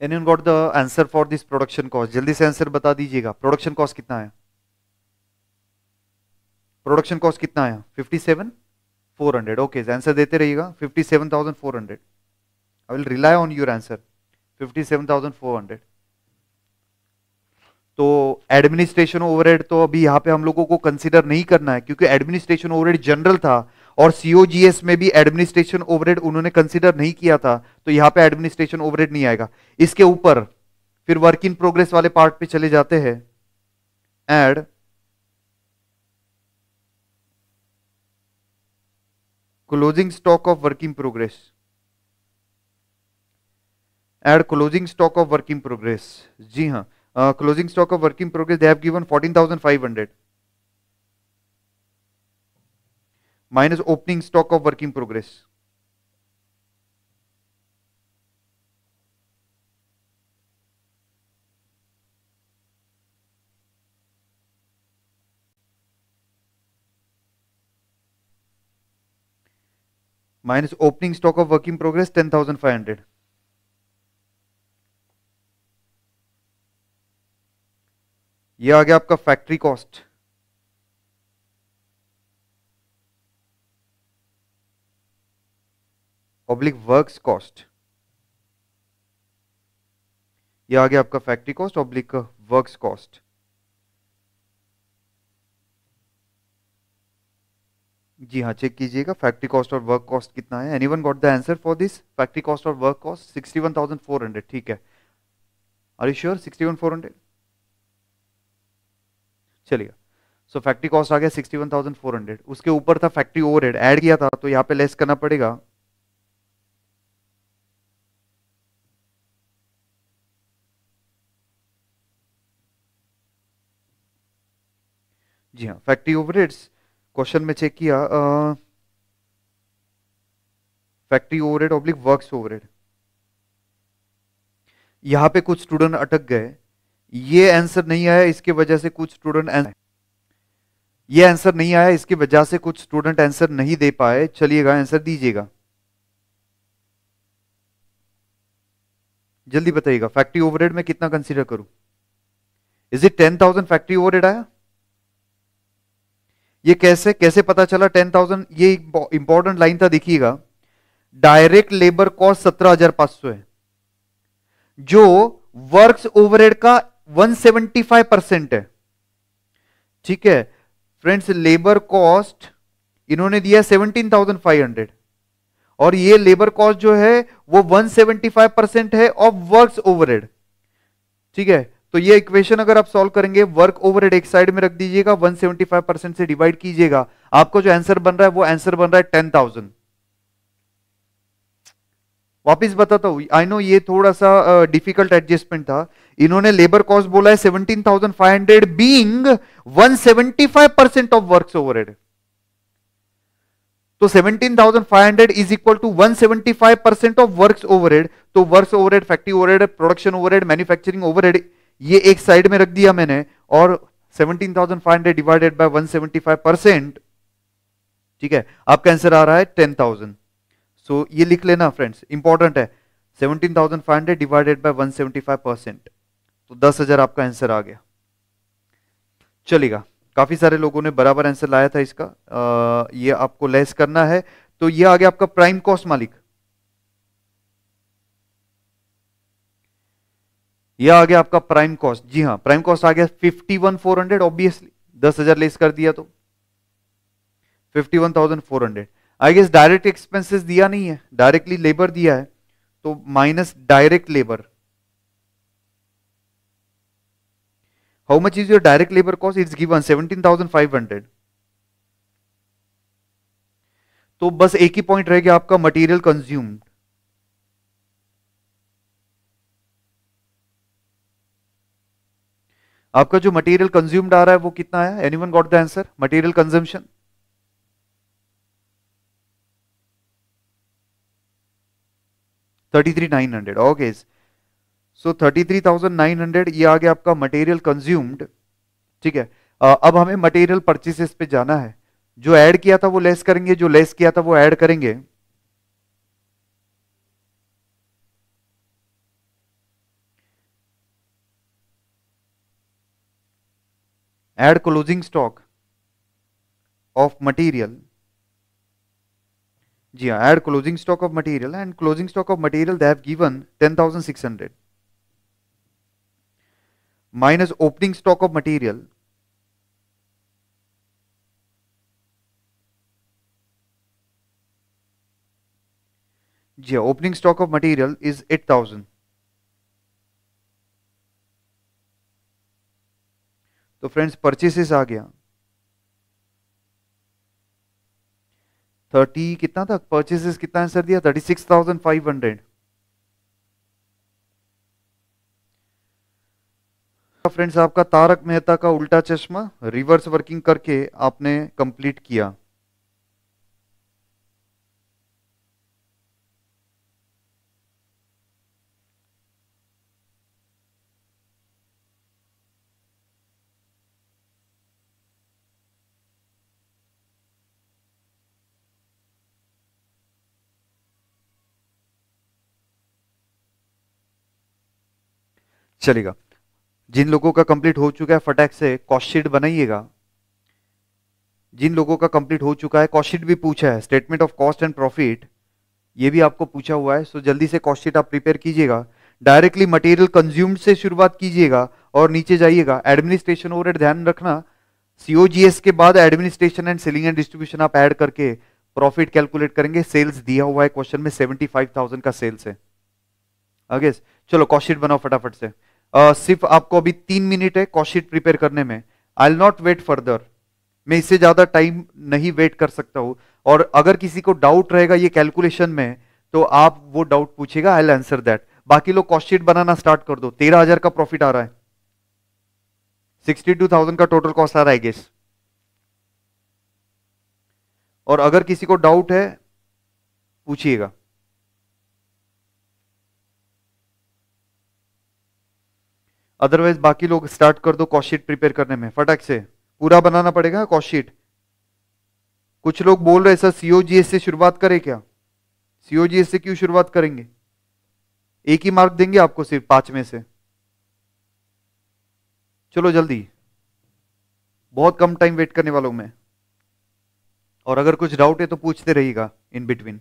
anyone got the answer for this production cost जल्दी से आंसर बता दीजिएगा प्रोडक्शन कॉस्ट कितना है प्रोडक्शन कॉस्ट कितना आया 57 फोर हंड्रेड ओके आंसर देते रहिएगा fifty seven thousand four hundred I will rely on your answer fifty seven thousand four hundred तो एडमिनिस्ट्रेशन ओवरहेड तो अभी यहां पे हम लोगों को कंसिडर नहीं करना है क्योंकि एडमिनिस्ट्रेशन ओवरहेड जनरल था और सीओजीएस में भी एडमिनिस्ट्रेशन ओवरहेड उन्होंने कंसिडर नहीं किया था तो यहां पे एडमिनिस्ट्रेशन ओवरहेड नहीं आएगा इसके ऊपर फिर वर्क इन प्रोग्रेस वाले पार्ट पे चले जाते हैं add closing stock of working progress add closing stock of working progress जी हाँ closing stock of working progress they have given hundred minus opening stock of working progress opening stock of working progress ten thousand five hundred ये आ गया आपका factory cost oblique works cost ये आ गया आपका factory cost oblique works cost जी हाँ check कीजिएगा फैक्ट्री कॉस्ट और वर्क कॉस्ट कितना है any one got the answer for this factory cost और work cost sixty one thousand four hundred ठीक है are you sure sixty one four hundred चलिएगा so factory cost आ गया sixty one thousand four hundred उसके ऊपर था factory over head add किया था तो यहाँ पे लेस करना पड़ेगा जी हाँ फैक्ट्री ओवरहेड्स क्वेश्चन में चेक किया factory overhead oblique over overhead यहां पर कुछ स्टूडेंट अटक गए ये आंसर नहीं आया इसके वजह से कुछ स्टूडेंट आंसर ये आंसर नहीं आया इसकी वजह से कुछ स्टूडेंट आंसर नहीं दे पाए चलिएगा आंसर दीजिएगा जल्दी बताइएगा फैक्ट्री ओवरहेड में कितना कंसीडर करूं is it ten thousand factory overhead आया ये कैसे कैसे पता चला टेन थाउजेंड ये इंपॉर्टेंट लाइन था देखिएगा डायरेक्ट लेबर कॉस्ट सत्रह हजार पांच सौ है जो वर्क ओवरहेड का वन फाइव परसेंट है ठीक है फ्रेंड्स लेबर कॉस्ट इन्होंने दिया सेवनटीन थाउजेंड फाइव हंड्रेड और ये लेबर कॉस्ट जो है वो वन फाइव परसेंट है ऑफ वर्क ओवरहेड ठीक है तो ये इक्वेशन अगर आप सॉल्व करेंगे वर्क ओवर एक साइड में रख दीजिएगा 175 परसेंट से डिवाइड कीजिएगा आपको जो आंसर बन रहा है वो आंसर बन रहा है टेन थाउजेंड वापिस बताता हूं आई नो ये थोड़ा सा डिफिकल्ट uh, एडजस्टमेंट था इन्होंने लेबर कॉस्ट बोला है seventeen thousand five hundred being one seventy five percent of work over तो 17,500 is equal to 175 percent of works overhead तो works overhead factory overhead production overhead manufacturing overhead ये एक side में रख दिया मैंने और 17,500 डिवाइडेड बाय 175 परसेंट ठीक है आपका आंसर आ रहा है 10,000 सो so, ये लिख लेना फ्रेंड्स इंपॉर्टेंट है 17,500 डिवाइडेड बाय 175 परसेंट तो 10,000 आपका आंसर आ गया चलेगा काफी सारे लोगों ने बराबर आंसर लाया था इसका आ, ये आपको लेस करना है तो ये आ गया आपका प्राइम कॉस्ट मालिक ये आ गया आपका प्राइम कॉस्ट जी हाँ प्राइम कॉस्ट आ गया fifty one four hundred obviously दस हजार लेस कर दिया तो fifty one thousand four hundred I guess direct expenses दिया नहीं है डायरेक्टली लेबर दिया है तो minus direct labour how much is your direct labour cost it's given seventeen thousand five hundred तो बस एक ही पॉइंट रह गया आपका मटेरियल कंज्यूम्ड आपका जो मटेरियल कंज्यूम्ड आ रहा है वो कितना आया any one got the answer material consumption thirty three nine hundred okay so thirty three thousand nine hundred ये आ गया आपका मटेरियल कंज्यूम्ड ठीक है अब हमें मटेरियल परचेसेस पे जाना है जो ऐड किया था वो लेस करेंगे जो लेस किया था वो ऐड करेंगे add closing stock of material yeah, add closing stock of material and closing stock of material they have given 10,600 minus opening stock of material yeah, opening stock of material is 8,000 तो friends purchases आ गया thirty कितना था purchases कितना answer दिया thirty six thousand five hundred friends आपका तारक मेहता का उल्टा चश्मा reverse working करके आपने कंप्लीट किया चलेगा जिन लोगों का कंप्लीट हो चुका है फटैक से कॉस्टशीट बनाइएगा जिन लोगों का कंप्लीट हो चुका है कॉस्टशीट भी पूछा है statement of cost and profit ये भी आपको पूछा हुआ है सो जल्दी से कॉस्टशीट आप प्रिपेयर कीजिएगा डायरेक्टली मटेरियल कंज्यूम्ड से शुरुआत कीजिएगा और नीचे जाइएगा एडमिनिस्ट्रेशन ओवर ध्यान रखना सीओजीएस के बाद administration and selling and distribution आप ऐड करके प्रॉफिट कैलकुलेट करेंगे सेल्स दिया हुआ है क्वेश्चन में सेवेंटी फाइव थाउजेंड का सेल्स है अगेस चलो कॉस्टशीट बनाओ फटाफट से सिर्फ आपको अभी तीन मिनट है कॉशीट प्रिपेयर करने में I'll not wait further मैं इससे ज़्यादा टाइम नहीं वेट कर सकता हूं और अगर किसी को डाउट रहेगा ये कैलकुलेशन में तो आप वो डाउट पूछेगा आई एल आंसर दैट बाकी लोग कॉस्टशीट बनाना स्टार्ट कर दो तेरह हजार का प्रॉफिट आ रहा है सिक्सटी टू थाउजेंड का टोटल कॉस्ट आ रहा है गेस और अगर किसी को डाउट है पूछिएगा अदरवाइज बाकी लोग स्टार्ट कर दो कॉशीट प्रिपेयर करने में फटक से पूरा बनाना पड़ेगा कॉशीट कुछ लोग बोल रहे सर सीओजीएस से शुरुआत करें क्या सीओजीएस से क्यों शुरुआत करेंगे एक ही मार्क देंगे आपको सिर्फ पांच में से चलो जल्दी बहुत कम टाइम वेट करने वालों में और अगर कुछ डाउट है तो पूछते रहिएगा इन बिटवीन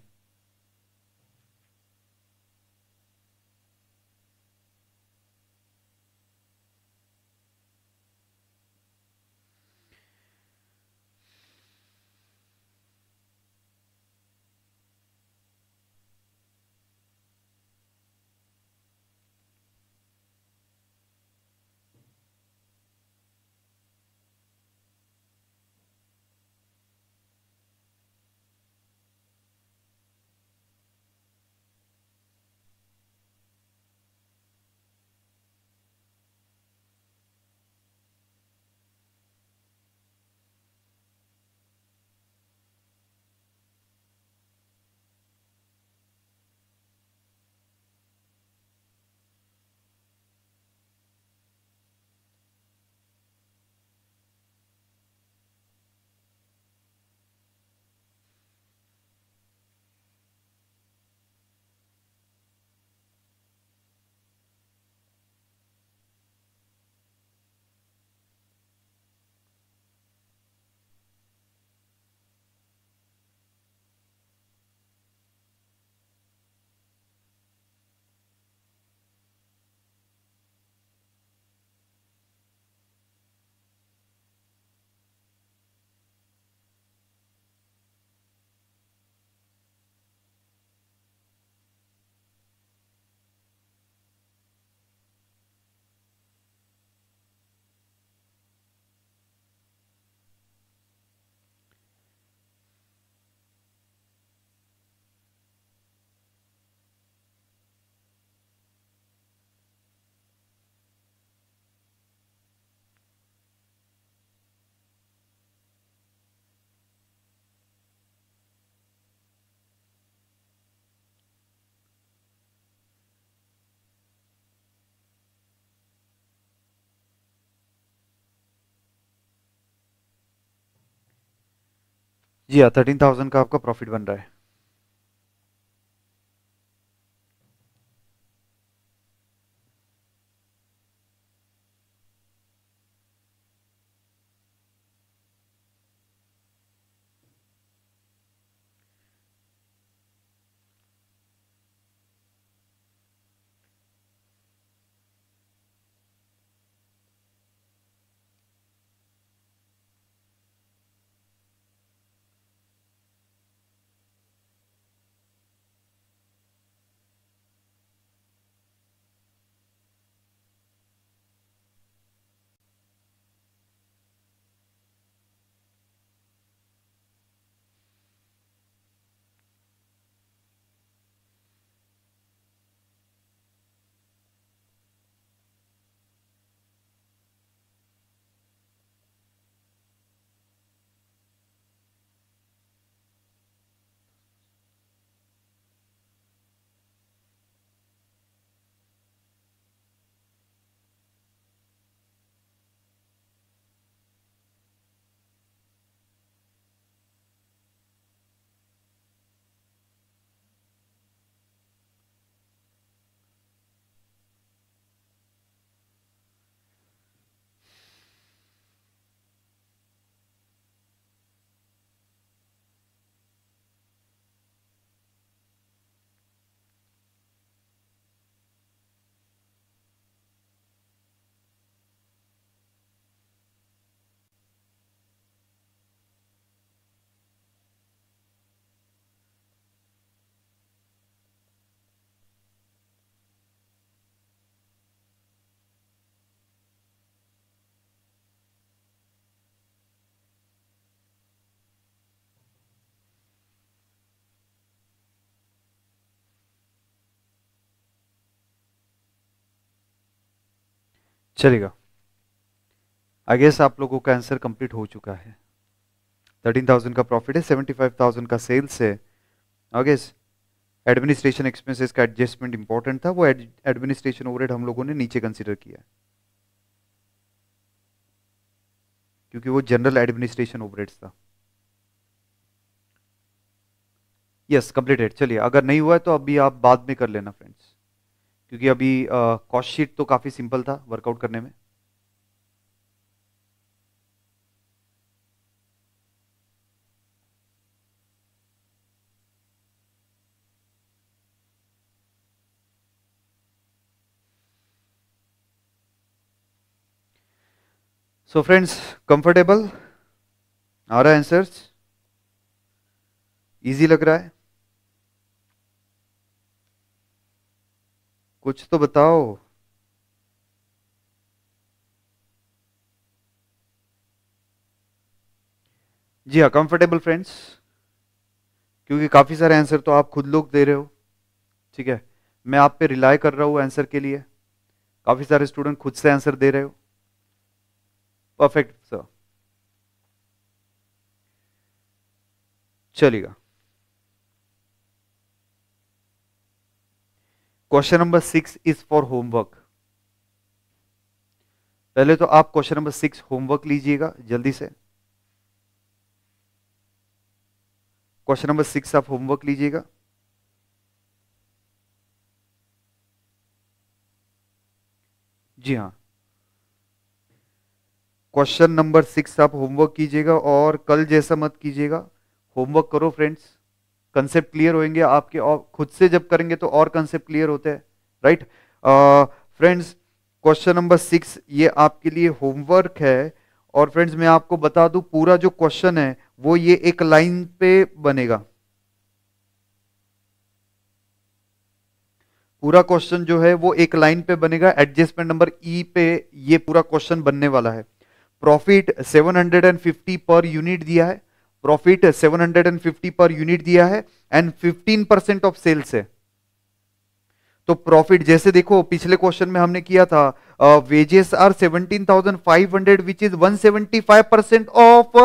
जी हाँ थर्टीन थाउजेंड का आपका प्रॉफिट बन रहा है चलेगा आई गेस आप लोगों का आंसर कंप्लीट हो चुका है थर्टीन थाउजेंड का प्रॉफिट है सेवेंटी फाइव थाउजेंड का सेल्स है आई गेस एडमिनिस्ट्रेशन एक्सपेंसेस का एडजस्टमेंट इंपॉर्टेंट था वो एडमिनिस्ट्रेशन ओवरहेड हम लोगों ने नीचे कंसिडर किया क्योंकि वो जनरल एडमिनिस्ट्रेशन ओवरहेड्स था यस कंप्लीटेड चलिए अगर नहीं हुआ है तो अभी आप बाद में कर लेना फ्रेंड्स क्योंकि अभी कॉस्ट शीट तो काफ़ी सिंपल था वर्कआउट करने में सो फ्रेंड्स कंफर्टेबल आ रहा है आंसर्स इजी लग रहा है कुछ तो बताओ जी हाँ कंफर्टेबल फ्रेंड्स क्योंकि काफ़ी सारे आंसर तो आप खुद लोग दे रहे हो ठीक है मैं आप पे रिलाय कर रहा हूँ आंसर के लिए काफ़ी सारे स्टूडेंट खुद से आंसर दे रहे हो परफेक्ट सर चलेगा question number six is for homework पहले तो आप क्वेश्चन नंबर सिक्स होमवर्क लीजिएगा जल्दी से क्वेश्चन नंबर सिक्स आप होमवर्क लीजिएगा जी हाँ क्वेश्चन नंबर सिक्स आप होमवर्क कीजिएगा और कल जैसा मत कीजिएगा होमवर्क करो फ्रेंड्स कंसेप्ट क्लियर होंगे आपके और खुद से जब करेंगे तो और कंसेप्ट क्लियर होते हैं right friends question number six ये आपके लिए होमवर्क है और फ्रेंड्स मैं आपको बता दूं पूरा जो क्वेश्चन है वो ये एक लाइन पे बनेगा पूरा क्वेश्चन जो है वो एक लाइन पे बनेगा एडजस्टमेंट नंबर ई पे ये पूरा क्वेश्चन बनने वाला है प्रॉफिट 750 पर यूनिट दिया है प्रॉफिट 750 पर यूनिट दिया है एंड 15 परसेंट ऑफ सेल्स है तो प्रॉफिट जैसे देखो पिछले क्वेश्चन में हमने किया था wages are 17,500 which is 175 percent of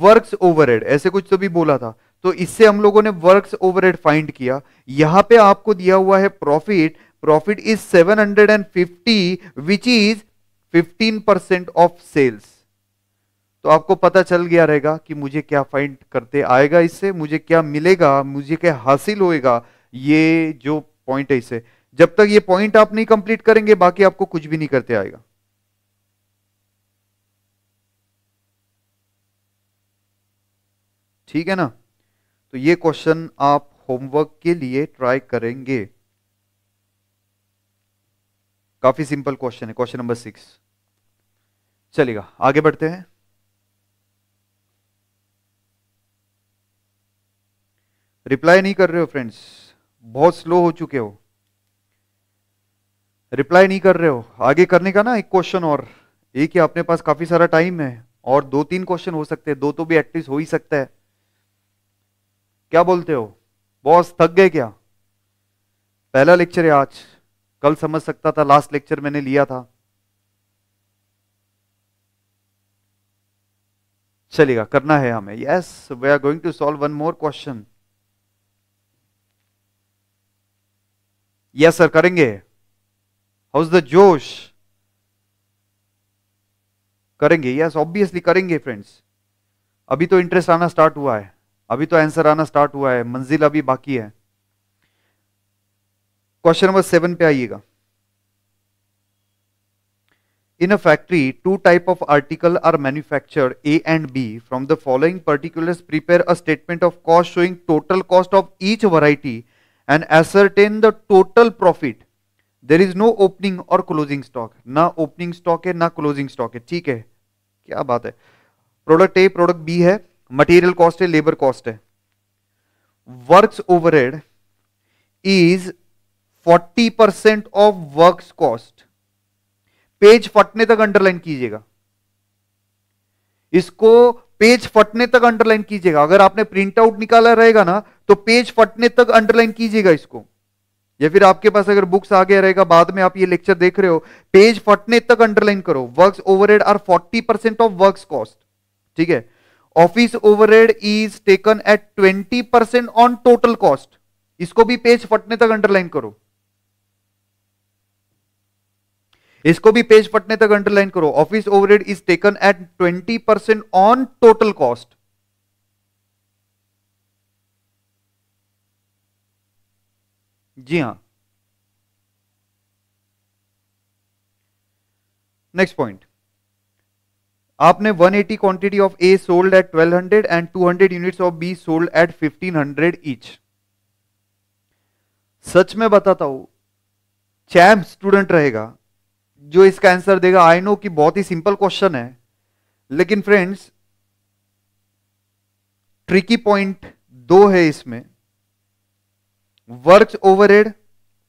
works overhead ऐसे कुछ तो भी बोला था तो इससे हम लोगों ने वर्क्स ओवरहेड फाइंड किया यहां पे आपको दिया हुआ है profit profit is 750 which is fifteen percent of sales तो आपको पता चल गया रहेगा कि मुझे क्या फाइंड करते आएगा इससे मुझे क्या मिलेगा मुझे क्या हासिल होएगा ये जो पॉइंट है इससे जब तक ये पॉइंट आप नहीं कंप्लीट करेंगे बाकी आपको कुछ भी नहीं करते आएगा ठीक है ना तो ये क्वेश्चन आप होमवर्क के लिए ट्राई करेंगे काफी सिंपल क्वेश्चन है क्वेश्चन नंबर सिक्स चलेगा आगे बढ़ते हैं रिप्लाई नहीं कर रहे हो फ्रेंड्स बहुत स्लो हो चुके हो रिप्लाई नहीं कर रहे हो आगे करने का ना एक क्वेश्चन और एक ही अपने पास काफी सारा टाइम है और दो तीन क्वेश्चन हो सकते हैं दो तो भी एटलीस्ट हो ही सकता है क्या बोलते हो बॉस थक गए क्या पहला लेक्चर है आज कल समझ सकता था लास्ट लेक्चर मैंने लिया था चलेगा करना है हमें yes we are going to solve one more question yes sir करेंगे हाउ इज द जोश करेंगे यस ऑब्वियसली करेंगे फ्रेंड्स अभी तो इंटरेस्ट आना स्टार्ट हुआ है अभी तो आंसर आना स्टार्ट हुआ है मंजिल अभी बाकी है क्वेश्चन नंबर सेवन पे आइएगा in a factory two type of article are manufacture A and B from the following particular prepare a statement of cost showing total cost of each variety and ascertain the total profit there is no opening और closing stock ना opening stock है ना closing stock है ठीक है क्या बात है प्रोडक्ट ए प्रोडक्ट बी है मटेरियल कॉस्ट है लेबर कॉस्ट है works overhead is 40 percent of works cost page फटने तक अंडरलाइन कीजिएगा इसको पेज फटने तक अंडरलाइन कीजिएगा अगर आपने प्रिंट आउट निकाला रहेगा ना तो पेज फटने तक अंडरलाइन कीजिएगा इसको या फिर आपके पास अगर बुक्स आ गया रहेगा बाद में आप ये लेक्चर देख रहे हो पेज फटने तक अंडरलाइन करो works overhead are 40 percent of work cost ठीक है office overhead is taken at 20 percent on total cost इसको भी पेज फटने तक अंडरलाइन करो इसको भी पेज फटने तक अंडरलाइन करो office overhead is taken at 20 percent on total cost जी हां नेक्स्ट पॉइंट आपने 180 quantity of A sold at 1200 and 200 units of B sold at 1500 each सच में बताता हूं चैम्प स्टूडेंट रहेगा जो इसका आंसर देगा आई नो कि बहुत ही सिंपल क्वेश्चन है लेकिन फ्रेंड्स ट्रिकी पॉइंट दो है इसमें work overhead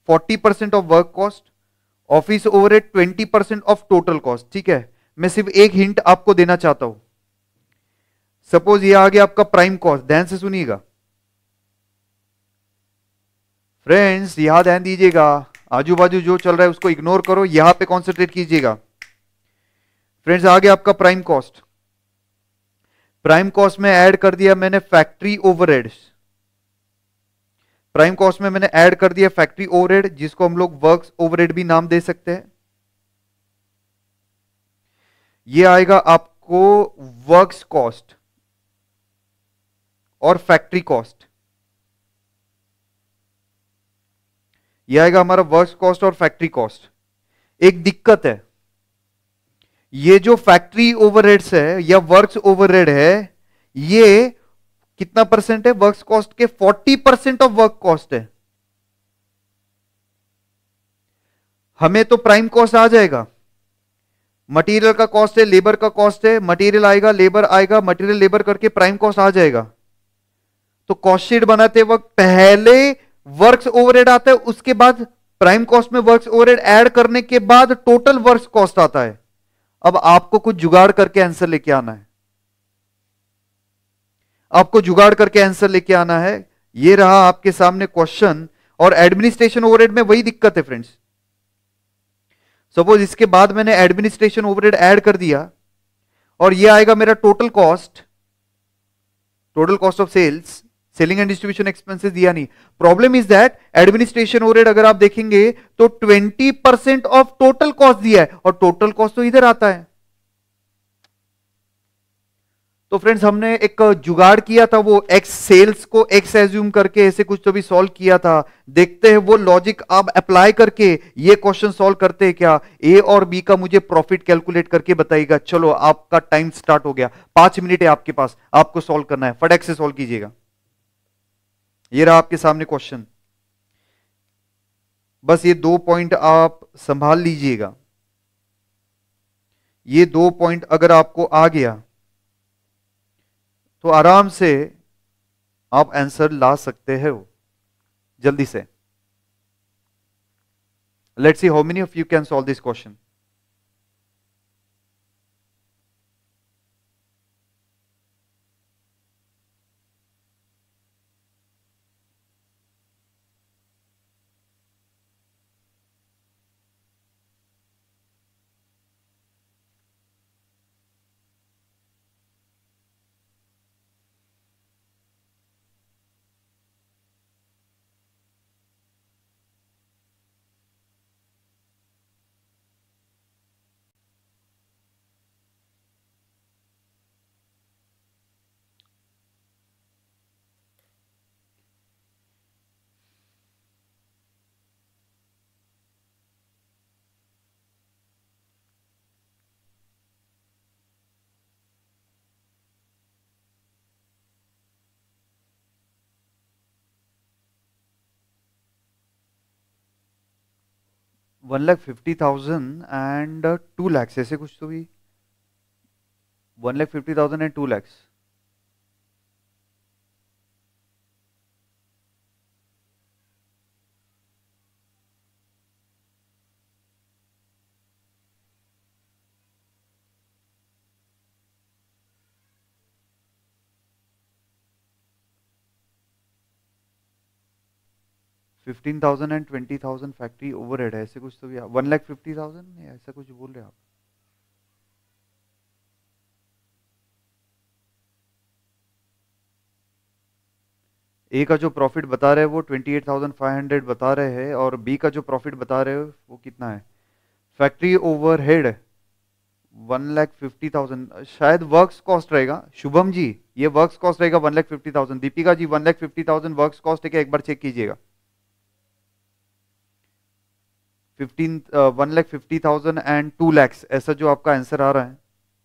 forty percent of work cost office overhead twenty percent of total cost ठीक है मैं सिर्फ एक हिंट आपको देना चाहता हूं सपोज ये आ गया आपका प्राइम कॉस्ट ध्यान से सुनिएगा फ्रेंड्स यहां ध्यान दीजिएगा आजू बाजू जो चल रहा है उसको इग्नोर करो यहां पे कॉन्सेंट्रेट कीजिएगा फ्रेंड्स आगे आपका प्राइम कॉस्ट प्राइम कॉस्ट में ऐड कर दिया मैंने फैक्ट्री ओवरहेड्स प्राइम कॉस्ट में मैंने ऐड कर दिया फैक्ट्री ओवरहेड जिसको हम लोग वर्क ओवरहेड भी नाम दे सकते हैं ये आएगा आपको वर्क्स कॉस्ट और फैक्ट्री कॉस्ट ये आएगा हमारा वर्क कॉस्ट और फैक्ट्री कॉस्ट एक दिक्कत है ये जो फैक्ट्री ओवरहेड्स है या वर्क्स ओवरहेड है ये कितना परसेंट है वर्क्स कॉस्ट के 40 परसेंट ऑफ वर्क कॉस्ट है हमें तो प्राइम कॉस्ट आ जाएगा मटेरियल का कॉस्ट है लेबर का कॉस्ट है मटेरियल आएगा लेबर आएगा मटेरियल लेबर करके प्राइम कॉस्ट आ जाएगा तो कॉस्ट शीट बनाते वक्त पहले वर्क्स ओवरहेड आता है उसके बाद प्राइम कॉस्ट में वर्क्स ओवरहेड ऐड करने के बाद टोटल वर्क्स कॉस्ट आता है अब आपको कुछ जुगाड़ करके आंसर लेके आना है आपको जुगाड़ करके आंसर लेके आना है ये रहा आपके सामने क्वेश्चन और एडमिनिस्ट्रेशन ओवरहेड में वही दिक्कत है फ्रेंड्स सपोज इसके बाद मैंने एडमिनिस्ट्रेशन ओवरहेड ऐड कर दिया और ये आएगा मेरा total cost total cost of sales selling and distribution expenses दिया नहीं problem is that administration overhead अगर आप देखेंगे तो 20 परसेंट ऑफ टोटल कॉस्ट दिया है और टोटल कॉस्ट तो इधर आता है तो फ्रेंड्स हमने एक जुगाड़ किया था वो एक्स सेल्स को एक्स एज्यूम करके ऐसे कुछ तो भी सॉल्व किया था देखते हैं वो लॉजिक आप अप्लाई करके ये क्वेश्चन सॉल्व करते हैं क्या ए और बी का मुझे प्रॉफिट कैलकुलेट करके बताइएगा चलो आपका टाइम स्टार्ट हो गया पांच मिनट है आपके पास आपको सॉल्व करना है फटैक से सॉल्व कीजिएगा ये रहा आपके सामने क्वेश्चन बस ये दो पॉइंट आप संभाल लीजिएगा ये दो पॉइंट अगर आपको आ गया तो आराम से आप आंसर ला सकते हो जल्दी से let's see how many of you can solve this question one lakh fifty thousand and two lakhs ऐसे कुछ तो भी one lakh fifty thousand and two lakhs fifteen thousand and twenty thousand factory overhead है ऐसे कुछ तो भी वन लैख फिफ्टी थाउजेंड नहीं ऐसा कुछ बोल रहे आप ए का जो प्रॉफिट बता रहे हैं वो twenty eight thousand five hundred बता रहे हैं और बी का जो प्रॉफिट बता रहे हैं वो कितना है factory overhead one lakh fifty thousand शायद वर्क्स कॉस्ट रहेगा शुभम जी ये वर्क्स कॉस्ट रहेगा one lakh fifty thousand Deepika ji one lakh fifty thousand works cost है क्या एक बार चेक कीजिएगा fifteen one lakh fifty thousand and two lakhs ऐसा जो आपका आंसर आ रहा है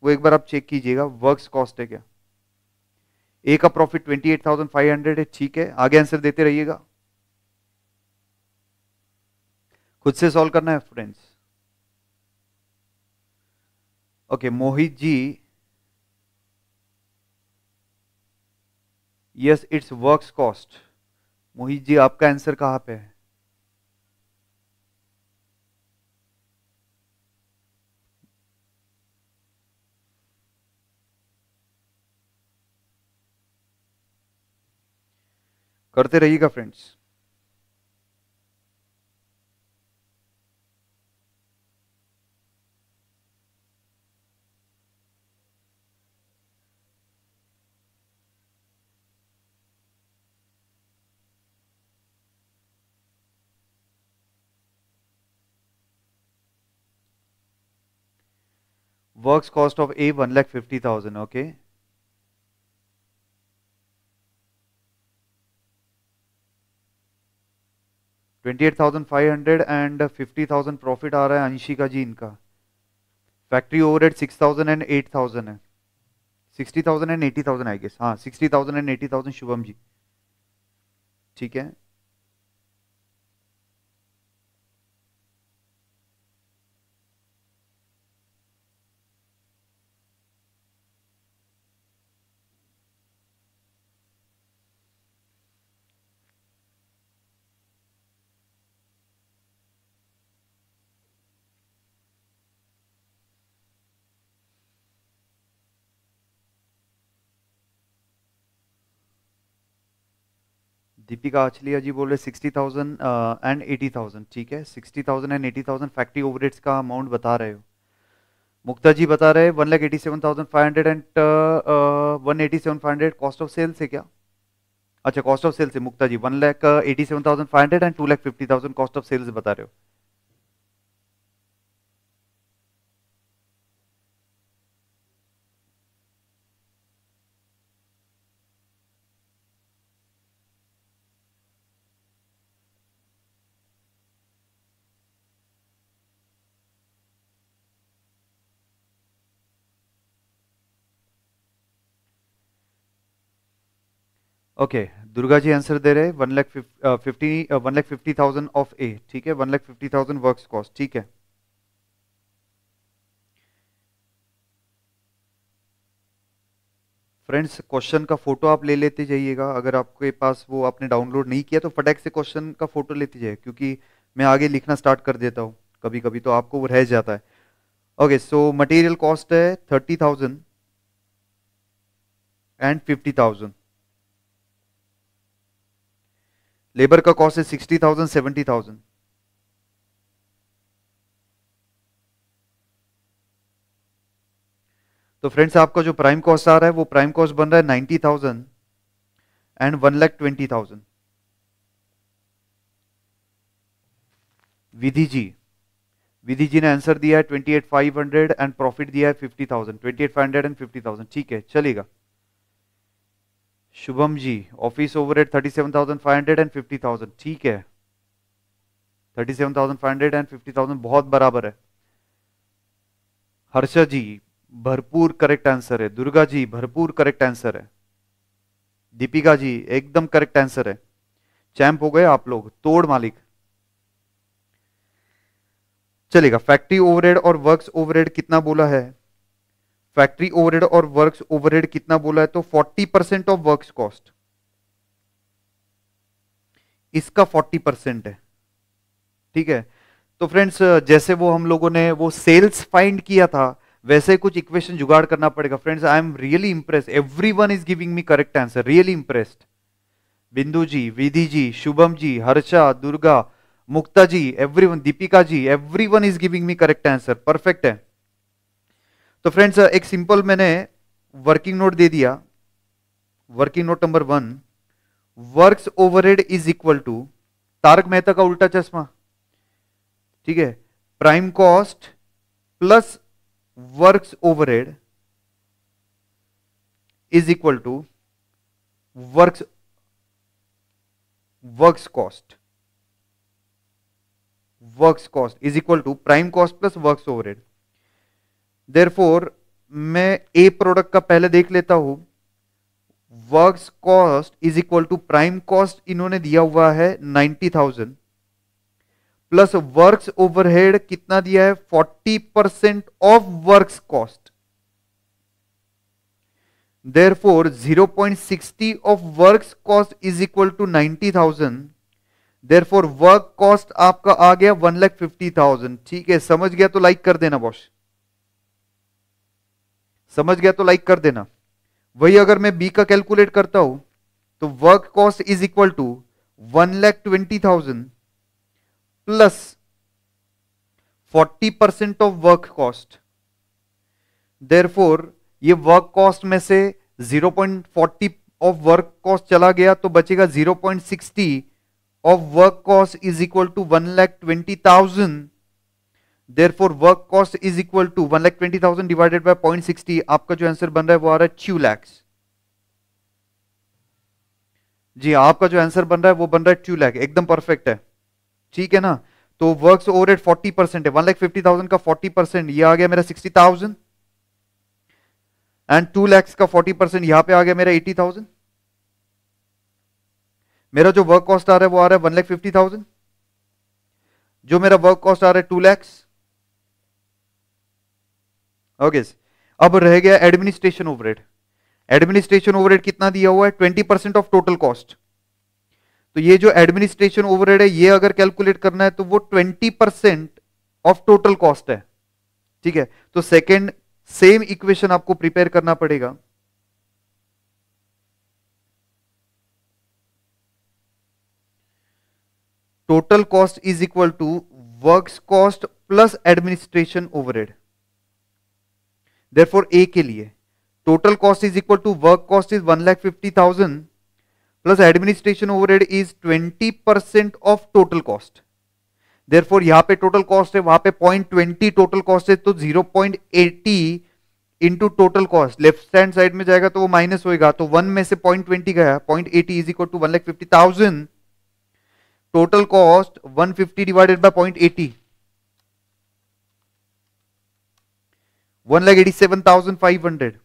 वो एक बार आप चेक कीजिएगा वर्क्स कॉस्ट है क्या ए का profit twenty eight thousand five hundred है ठीक है आगे आंसर देते रहिएगा खुद से सॉल्व करना है friends okay Mohit ji yes it's works cost Mohit ji आपका आंसर कहाँ पे है करते रहिएगा friends works cost of A one lakh fifty thousand okay 28,500 and 50,000 profit आ रहा है अंशिका जी इनका फैक्ट्री ओवरहेड 6,000 एंड 8,000 है 60,000 एंड 80,000 आई गेस हाँ 60,000 एंड 80,000 शुभम जी ठीक है दीपिका आचलिया जी बोल रहे sixty thousand and eighty thousand ठीक है sixty thousand and eighty thousand factory overheads का अमाउंट बता रहे हो मुक्ता जी बता रहे one lakh eighty seven thousand five hundred and one eighty seven five hundred cost of sale से क्या अच्छा कॉस्ट ऑफ सेल से Mukta ji one lakh eighty seven thousand five hundred and two lakh fifty thousand cost of sales बता रहे हो okay Durga ji answer दे रहे one lakh fifty one lakh fifty thousand of A ठीक है one lakh fifty thousand work cost ठीक है फ्रेंड्स क्वेश्चन का फोटो आप ले लेते जाइएगा अगर आपके पास वो आपने डाउनलोड नहीं किया तो फटैक से क्वेश्चन का फोटो लेते जाइए क्योंकि मैं आगे लिखना स्टार्ट कर देता हूँ कभी कभी तो आपको वो रह जाता है ओके सो मटेरियल कॉस्ट है thirty thousand and fifty thousand labour का कॉस्ट है सिक्सटी थाउजेंड सेवेंटी थाउजेंड तो फ्रेंड्स आपका जो प्राइम कॉस्ट आ रहा है वो प्राइम कॉस्ट बन रहा है ninety thousand and one lakh twenty thousand Vidhi ji Vidhi ji ने आंसर दिया है twenty eight five hundred and profit दिया है fifty thousand twenty eight five hundred and fifty thousand ठीक है चलेगा Shubham ji office over at thirty seven thousand five hundred and fifty thousand ठीक है thirty seven thousand five hundred and fifty thousand बहुत बराबर है हर्षा जी भरपूर करेक्ट आंसर है दुर्गा जी भरपूर करेक्ट आंसर है दीपिका जी एकदम करेक्ट आंसर है चैंप हो गए आप लोग तोड़ मालिक चलेगा फैक्ट्री ओवरहेड और वर्क्स ओवरहेड कितना बोला है फैक्ट्री ओवरहेड और वर्क्स ओवरहेड कितना बोला है तो forty percent of works cost इसका फोर्टी परसेंट है ठीक है तो फ्रेंड्स जैसे वो हम लोगों ने वो सेल्स फाइंड किया था वैसे कुछ इक्वेशन जुगाड़ करना पड़ेगा friends I am really impress everyone is giving me correct answer really impressed Bindu ji Vidhi ji Shubham ji Harsha Durga Mukta ji everyone Deepika ji everyone is giving me correct answer perfect है तो फ्रेंड्स uh, एक सिंपल मैंने वर्किंग नोट दे दिया working note number one works overhead is equal to Tarak Mehta का उल्टा चश्मा ठीक है prime cost plus works overhead is equal to works works cost works cost is equal to prime cost plus works overhead therefore मैं A product का पहले देख लेता हूं works cost is equal to prime cost इन्होंने दिया हुआ है ninety thousand plus works overhead कितना दिया है forty percent of work cost therefore zero point sixty of work cost is equal to ninety thousand therefore work cost आपका आ गया one lakh fifty thousand ठीक है समझ गया तो लाइक कर देना बॉश समझ गया तो लाइक कर देना वही अगर मैं बी का कैलकुलेट करता हूं तो work cost is equal to one lakh twenty thousand plus forty percent of work cost for ये वर्क कॉस्ट में से zero point forty of work cost चला गया तो बचेगा zero point sixty of work cost is equal to one lakh twenty thousand therefore work cost is equal to one lakh twenty thousand divided by point sixty आपका जो answer बन रहा है वो आ रहा है टू लैक्स जी आपका जो आंसर बन रहा है वो बन रहा है टू लैख एकदम परफेक्ट है ठीक है ना तो works overhead forty percent है वन लाख फिफ्टी थाउजेंड का फोर्टी परसेंट ये आ गया मेरा sixty thousand and two lakhs का फोर्टी परसेंट यहां पे आ गया मेरा एटी थाउजेंड मेरा जो वर्क कॉस्ट आ रहा है वो आ रहा है वन लाख फिफ्टी थाउजेंड जो मेरा वर्क कॉस्ट आ रहा है टू लैक्स ओके अब रह गया एडमिनिस्ट्रेशन ओवरहेड एडमिनिस्ट्रेशन ओवरहेड कितना दिया हुआ है twenty percent of total cost तो ये जो एडमिनिस्ट्रेशन ओवरहेड है ये अगर कैलकुलेट करना है तो वो twenty percent of total cost है ठीक है तो सेकेंड सेम इक्वेशन आपको प्रिपेयर करना पड़ेगा total cost is equal to works cost plus administration overhead therefore A के लिए total cost is equal to work cost is one lakh fifty thousand plus administration overhead is twenty percent of total cost therefore यहां पे total cost है वहां पे point twenty total cost है तो zero point eighty into total cost left hand side में जाएगा तो वो माइनस होएगा तो वन में से पॉइंट ट्वेंटी गया point eighty is equal to one lakh fifty thousand total cost one fifty divided by point eighty one lakh eighty seven thousand five hundred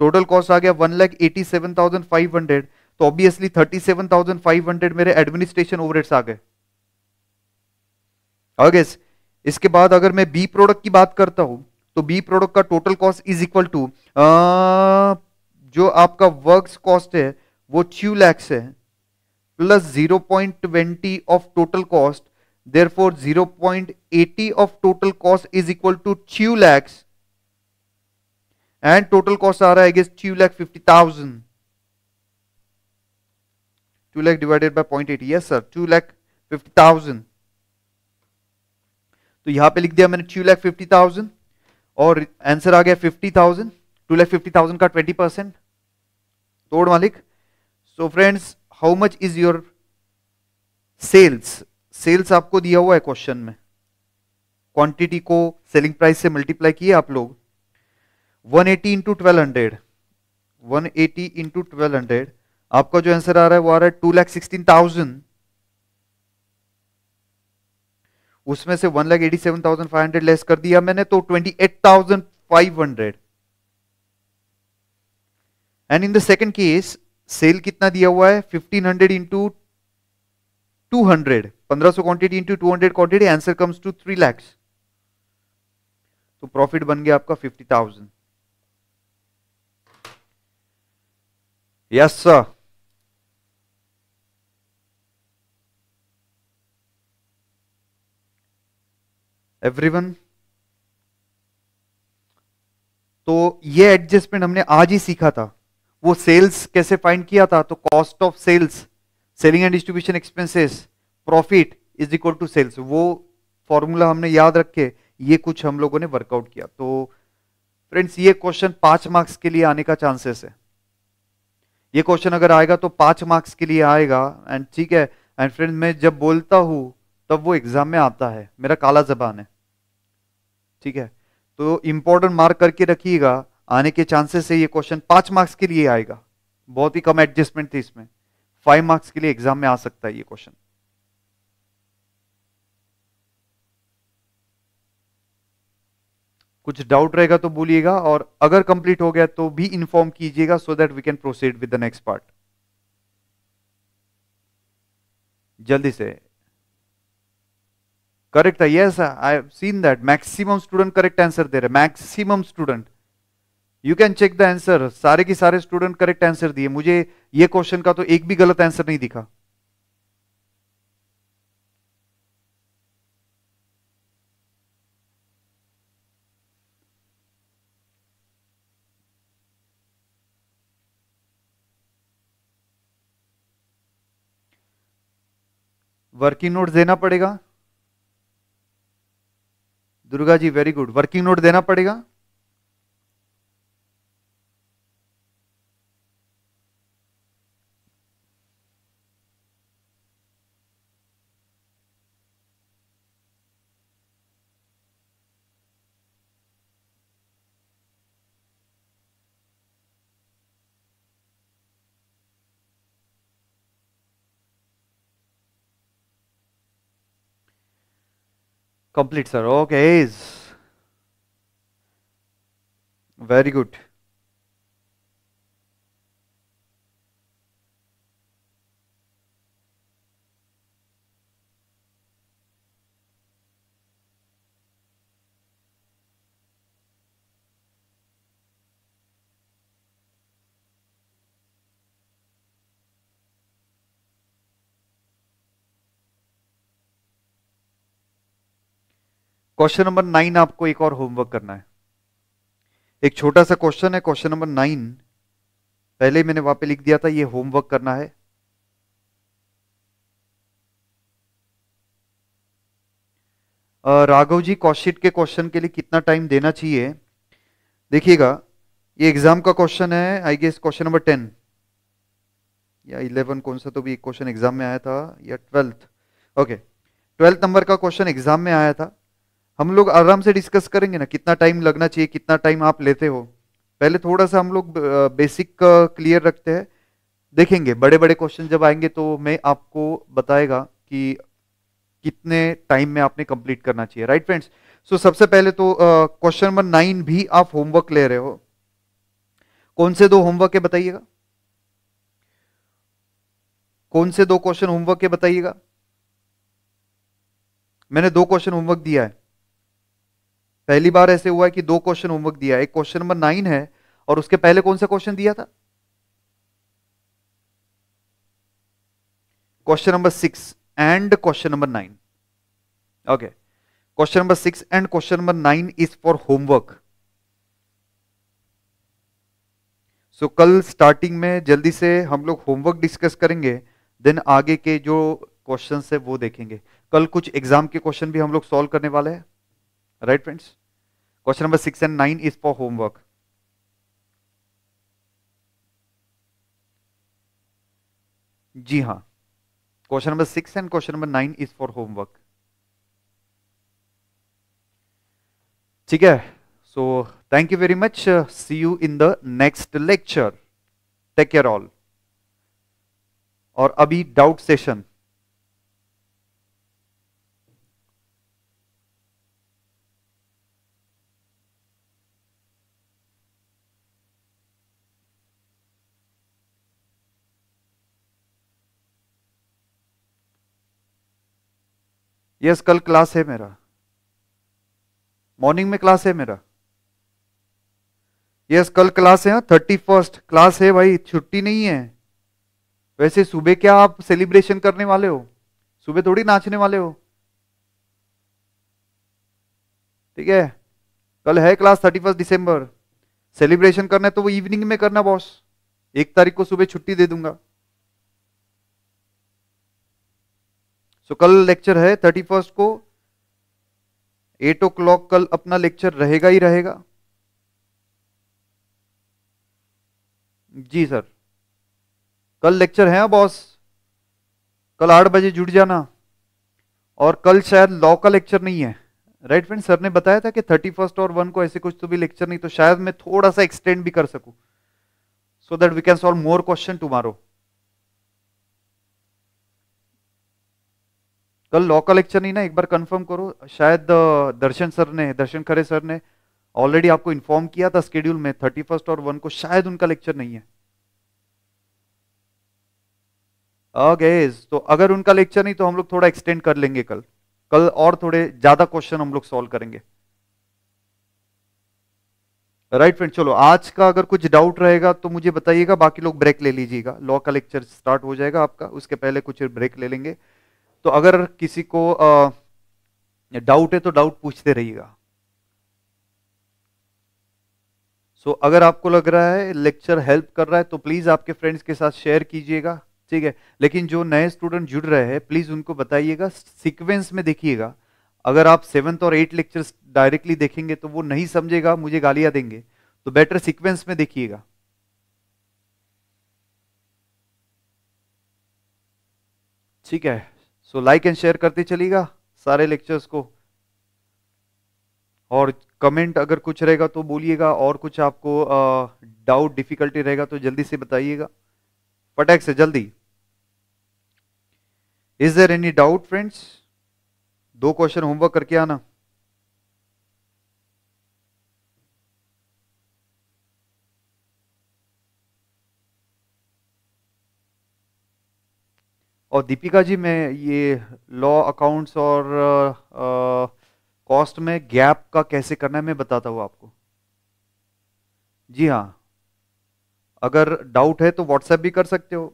total cost आ गया one lakh eighty seven thousand five hundred तो obviously thirty seven thousand five hundred मेरे administration overheads आ गए अगेस इसके बाद अगर मैं बी प्रोडक्ट की बात करता हूं तो बी प्रोडक्ट का total cost is equal to जो आपका वर्क्स कॉस्ट है वो थ्यू लैक्स है plus zero point twenty of total cost Therefore, 0.80 of total cost is equal to 2 lakhs. And total cost are I guess 2 lakh 50,000. 2 lakh divided by 0.80. Yes sir, 2 lakh 50,000. तो यहाँ पे लिख दिया मैंने 2 lakh 50000 thousand और आंसर आ गया fifty thousand thousand two lakh fifty thousand का ट्वेंटी परसेंट तोड़ मालिक so friends how much is your sales sales आपको दिया हुआ है क्वेश्चन में क्वांटिटी को सेलिंग प्राइस से मल्टीप्लाई किए आप लोग 180 eighty into twelve hundred one eighty into आपका जो आंसर आ रहा है वो आ रहा है टू लैख सिक्सटीन थाउजेंड उसमें से one lakh eighty seven thousand five hundred less कर दिया मैंने तो twenty eight thousand five hundred and in the second case sale कितना दिया हुआ है fifteen hundred into 200 1500 quantity into 200 quantity answer comes to 3 lakhs तो प्रॉफिट बन गया आपका 50000 यस सर एवरीवन तो ये एडजस्टमेंट हमने आज ही सीखा था वो सेल्स कैसे फाइंड किया था तो cost of sales selling and distribution expenses profit is equal to sales वो फॉर्मूला हमने याद रखे ये कुछ हम लोगों ने वर्कआउट किया तो फ्रेंड्स ये क्वेश्चन पांच मार्क्स के लिए आने का चांसेस है ये क्वेश्चन अगर आएगा तो पांच मार्क्स के लिए आएगा एंड ठीक है एंड फ्रेंड्स मैं जब बोलता हूं तब वो एग्जाम में आता है मेरा काला जबान है ठीक है तो इम्पोर्टेंट मार्क करके रखिएगा आने के चांसेस है ये क्वेश्चन पांच मार्क्स के लिए आएगा बहुत ही कम एडजस्टमेंट थी इसमें फाइव मार्क्स के लिए एग्जाम में आ सकता है ये क्वेश्चन कुछ डाउट रहेगा तो बोलिएगा और अगर कंप्लीट हो गया तो भी इन्फॉर्म कीजिएगा so that we can proceed with the next part जल्दी से करेक्ट है yes I have seen that maximum student correct answer दे रहे maximum student you can check the answer सारे के सारे स्टूडेंट करेक्ट आंसर दिए मुझे ये क्वेश्चन का तो एक भी गलत आंसर नहीं दिखा वर्किंग नोट देना पड़ेगा Durga ji very good working note देना पड़ेगा complete sir okay is very good question number nine आपको एक और होमवर्क करना है एक छोटा सा क्वेश्चन है क्वेश्चन नंबर नाइन पहले मैंने वहां पे लिख दिया था ये होमवर्क करना है राघव जी कॉशिट के क्वेश्चन के लिए कितना टाइम देना चाहिए देखिएगा ये एग्जाम का क्वेश्चन है I guess question number ten या इलेवन कौन सा तो भी क्वेश्चन एग्जाम में आया था या ट्वेल्थ ओके ट्वेल्थ नंबर का क्वेश्चन एग्जाम में आया था हम लोग आराम से डिस्कस करेंगे ना कितना टाइम लगना चाहिए कितना टाइम आप लेते हो पहले थोड़ा सा हम लोग बेसिक क्लियर रखते हैं देखेंगे बड़े बड़े क्वेश्चन जब आएंगे तो मैं आपको बताएगा कि कितने टाइम में आपने कंप्लीट करना चाहिए राइट फ्रेंड्स सो सबसे पहले तो क्वेश्चन नंबर नाइन भी आप होमवर्क ले रहे हो कौन से दो होमवर्क है बताइएगा कौन से दो क्वेश्चन होमवर्क है बताइएगा मैंने दो क्वेश्चन होमवर्क दिया है पहली बार ऐसे हुआ है कि दो क्वेश्चन होमवर्क दिया एक क्वेश्चन नंबर नाइन है और उसके पहले कौन सा क्वेश्चन दिया था question number six and question number nine okay question number six and question number nine is for homework so कल स्टार्टिंग में जल्दी से हम लोग होमवर्क डिस्कस करेंगे देन आगे के जो क्वेश्चन है वो देखेंगे कल कुछ एग्जाम के क्वेश्चन भी हम लोग सॉल्व करने वाले हैं right friends question number 6 and 9 is for homework जी हाँ question number six and question number nine is for homework ठीक है so thank you very much see you in the next lecture take care all और अभी doubt session yes कल class है मेरा morning में क्लास है मेरा यस कल क्लास है थर्टी फर्स्ट क्लास है भाई छुट्टी नहीं है वैसे सुबह क्या आप सेलिब्रेशन करने वाले हो सुबह थोड़ी नाचने वाले हो ठीक है कल है क्लास थर्टी फर्स्ट दिसंबर सेलिब्रेशन करना है तो वो इवनिंग में करना बॉस एक तारीख को सुबह छुट्टी दे दूंगा सो कल लेक्चर है थर्टी फर्स्ट को एट ओ क्लॉक कल अपना लेक्चर रहेगा ही रहेगा जी सर कल लेक्चर है बॉस कल आठ बजे जुड़ जाना और कल शायद लॉ का लेक्चर नहीं है राइट फ्रेंड सर ने बताया था कि थर्टी फर्स्ट और वन को ऐसे कुछ तो भी लेक्चर नहीं तो शायद मैं थोड़ा सा एक्सटेंड भी कर सकूं so that we can solve more question tomorrow कल लॉ का लेक्चर नहीं ना एक बार कंफर्म करो शायद दर्शन सर ने दर्शन खरे सर ने ऑलरेडी आपको इन्फॉर्म किया था स्केड्यूल में थर्टी फर्स्ट और वन को शायद उनका लेक्चर नहीं है अगेज तो अगर उनका लेक्चर नहीं तो हम लोग थोड़ा एक्सटेंड कर लेंगे कल कल और थोड़े ज्यादा क्वेश्चन हम लोग सॉल्व करेंगे राइट right फ्रेंड चलो आज का अगर कुछ डाउट रहेगा तो मुझे बताइएगा बाकी लोग ब्रेक ले लीजिएगा लॉ का लेक्चर स्टार्ट हो जाएगा आपका उसके पहले कुछ ब्रेक ले लेंगे तो अगर किसी को डाउट है तो डाउट पूछते रहिएगा सो so, अगर आपको लग रहा है लेक्चर हेल्प कर रहा है तो प्लीज़ आपके फ्रेंड्स के साथ शेयर कीजिएगा ठीक है लेकिन जो नए स्टूडेंट जुड़ रहे हैं प्लीज़ उनको बताइएगा सीक्वेंस में देखिएगा अगर आप सेवंथ और एट लेक्चर डायरेक्टली देखेंगे तो वो नहीं समझेगा मुझे गालियां देंगे तो बेटर सिक्वेंस में देखिएगा ठीक है सो लाइक एंड शेयर करते चलिएगा सारे लेक्चर्स को और कमेंट अगर कुछ रहेगा तो बोलिएगा और कुछ आपको डाउट डिफिकल्टी रहेगा तो जल्दी से बताइएगा फटैक से जल्दी is there any doubt friends दो क्वेश्चन होमवर्क करके आना और दीपिका जी मैं ये लॉ अकाउंट्स और कॉस्ट में गैप का कैसे करना है मैं बताता हूँ आपको जी हाँ अगर डाउट है तो व्हाट्सएप भी कर सकते हो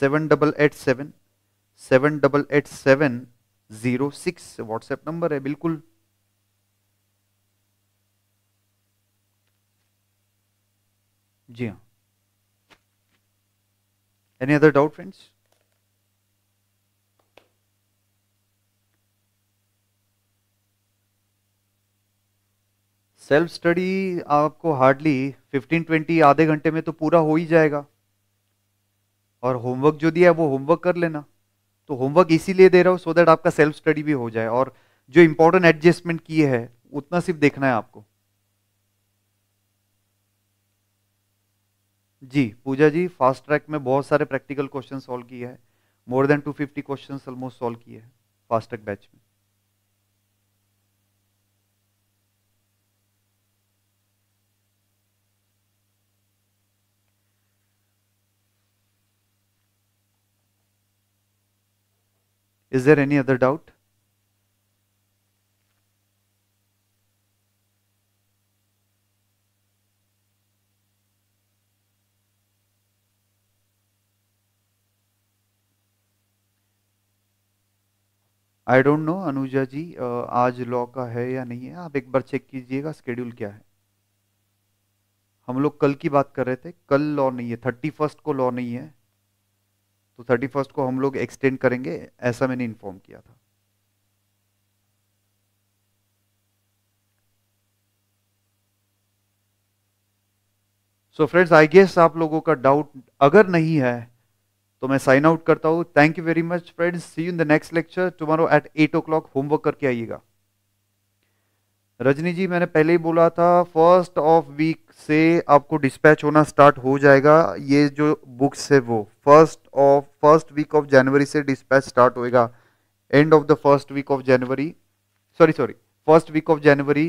seven double eight seven seven double eight seven zero six WhatsApp number है बिल्कुल जी हाँ Any other doubt, friends? Self study आपको हार्डली 15-20 आधे घंटे में तो पूरा हो ही जाएगा और होमवर्क जो दिया है वो होमवर्क कर लेना तो होमवर्क इसीलिए दे रहा हूँ सो दैट आपका सेल्फ स्टडी भी हो जाए और जो इम्पोर्टेंट एडजस्टमेंट किए हैं उतना सिर्फ देखना है आपको जी पूजा जी फास्ट ट्रैक में बहुत सारे प्रैक्टिकल क्वेश्चन सॉल्व किए हैं more than two fifty question almost solve किए हैं फास्ट ट्रैक बैच में is there any other doubt I don't know Anuja ji आज लॉ का है या नहीं है आप एक बार चेक कीजिएगा स्केड्यूल क्या है हम लोग कल की बात कर रहे थे कल लॉ नहीं है थर्टी फर्स्ट को लॉ नहीं है तो थर्टी फर्स्ट को हम लोग एक्सटेंड करेंगे ऐसा मैंने इन्फॉर्म किया था सो फ्रेंड्स आई गेस आप लोगों का डाउट अगर नहीं है तो मैं साइन आउट करता हूँ thank you very much friends see you in the next lecture tomorrow at eight o'clock homework करके आइएगा रजनी जी मैंने पहले ही बोला था फर्स्ट ऑफ वीक से आपको डिस्पैच होना स्टार्ट हो जाएगा ये जो बुक्स है वो first of first week of January से डिस्पैच स्टार्ट होएगा end of the first week of January sorry sorry first week of January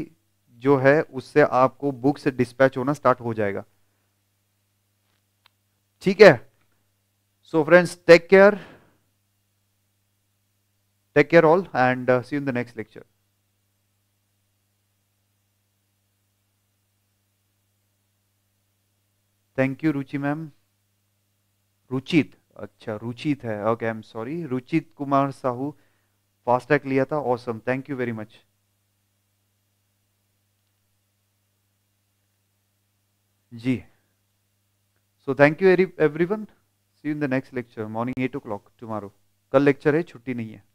जो है उससे आपको बुक्स डिस्पैच होना स्टार्ट हो जाएगा ठीक है So friends, take care. Take care all and uh, see you in the next lecture. Thank you Ruchi ma'am Ruchit अच्छा रुचित है okay I am sorry Ruchit Kumar Sahu FASTag लिया था awesome thank you very much जी so thank you everyone see in the next lecture morning eight o'clock tomorrow कल lecture है छुट्टी नहीं है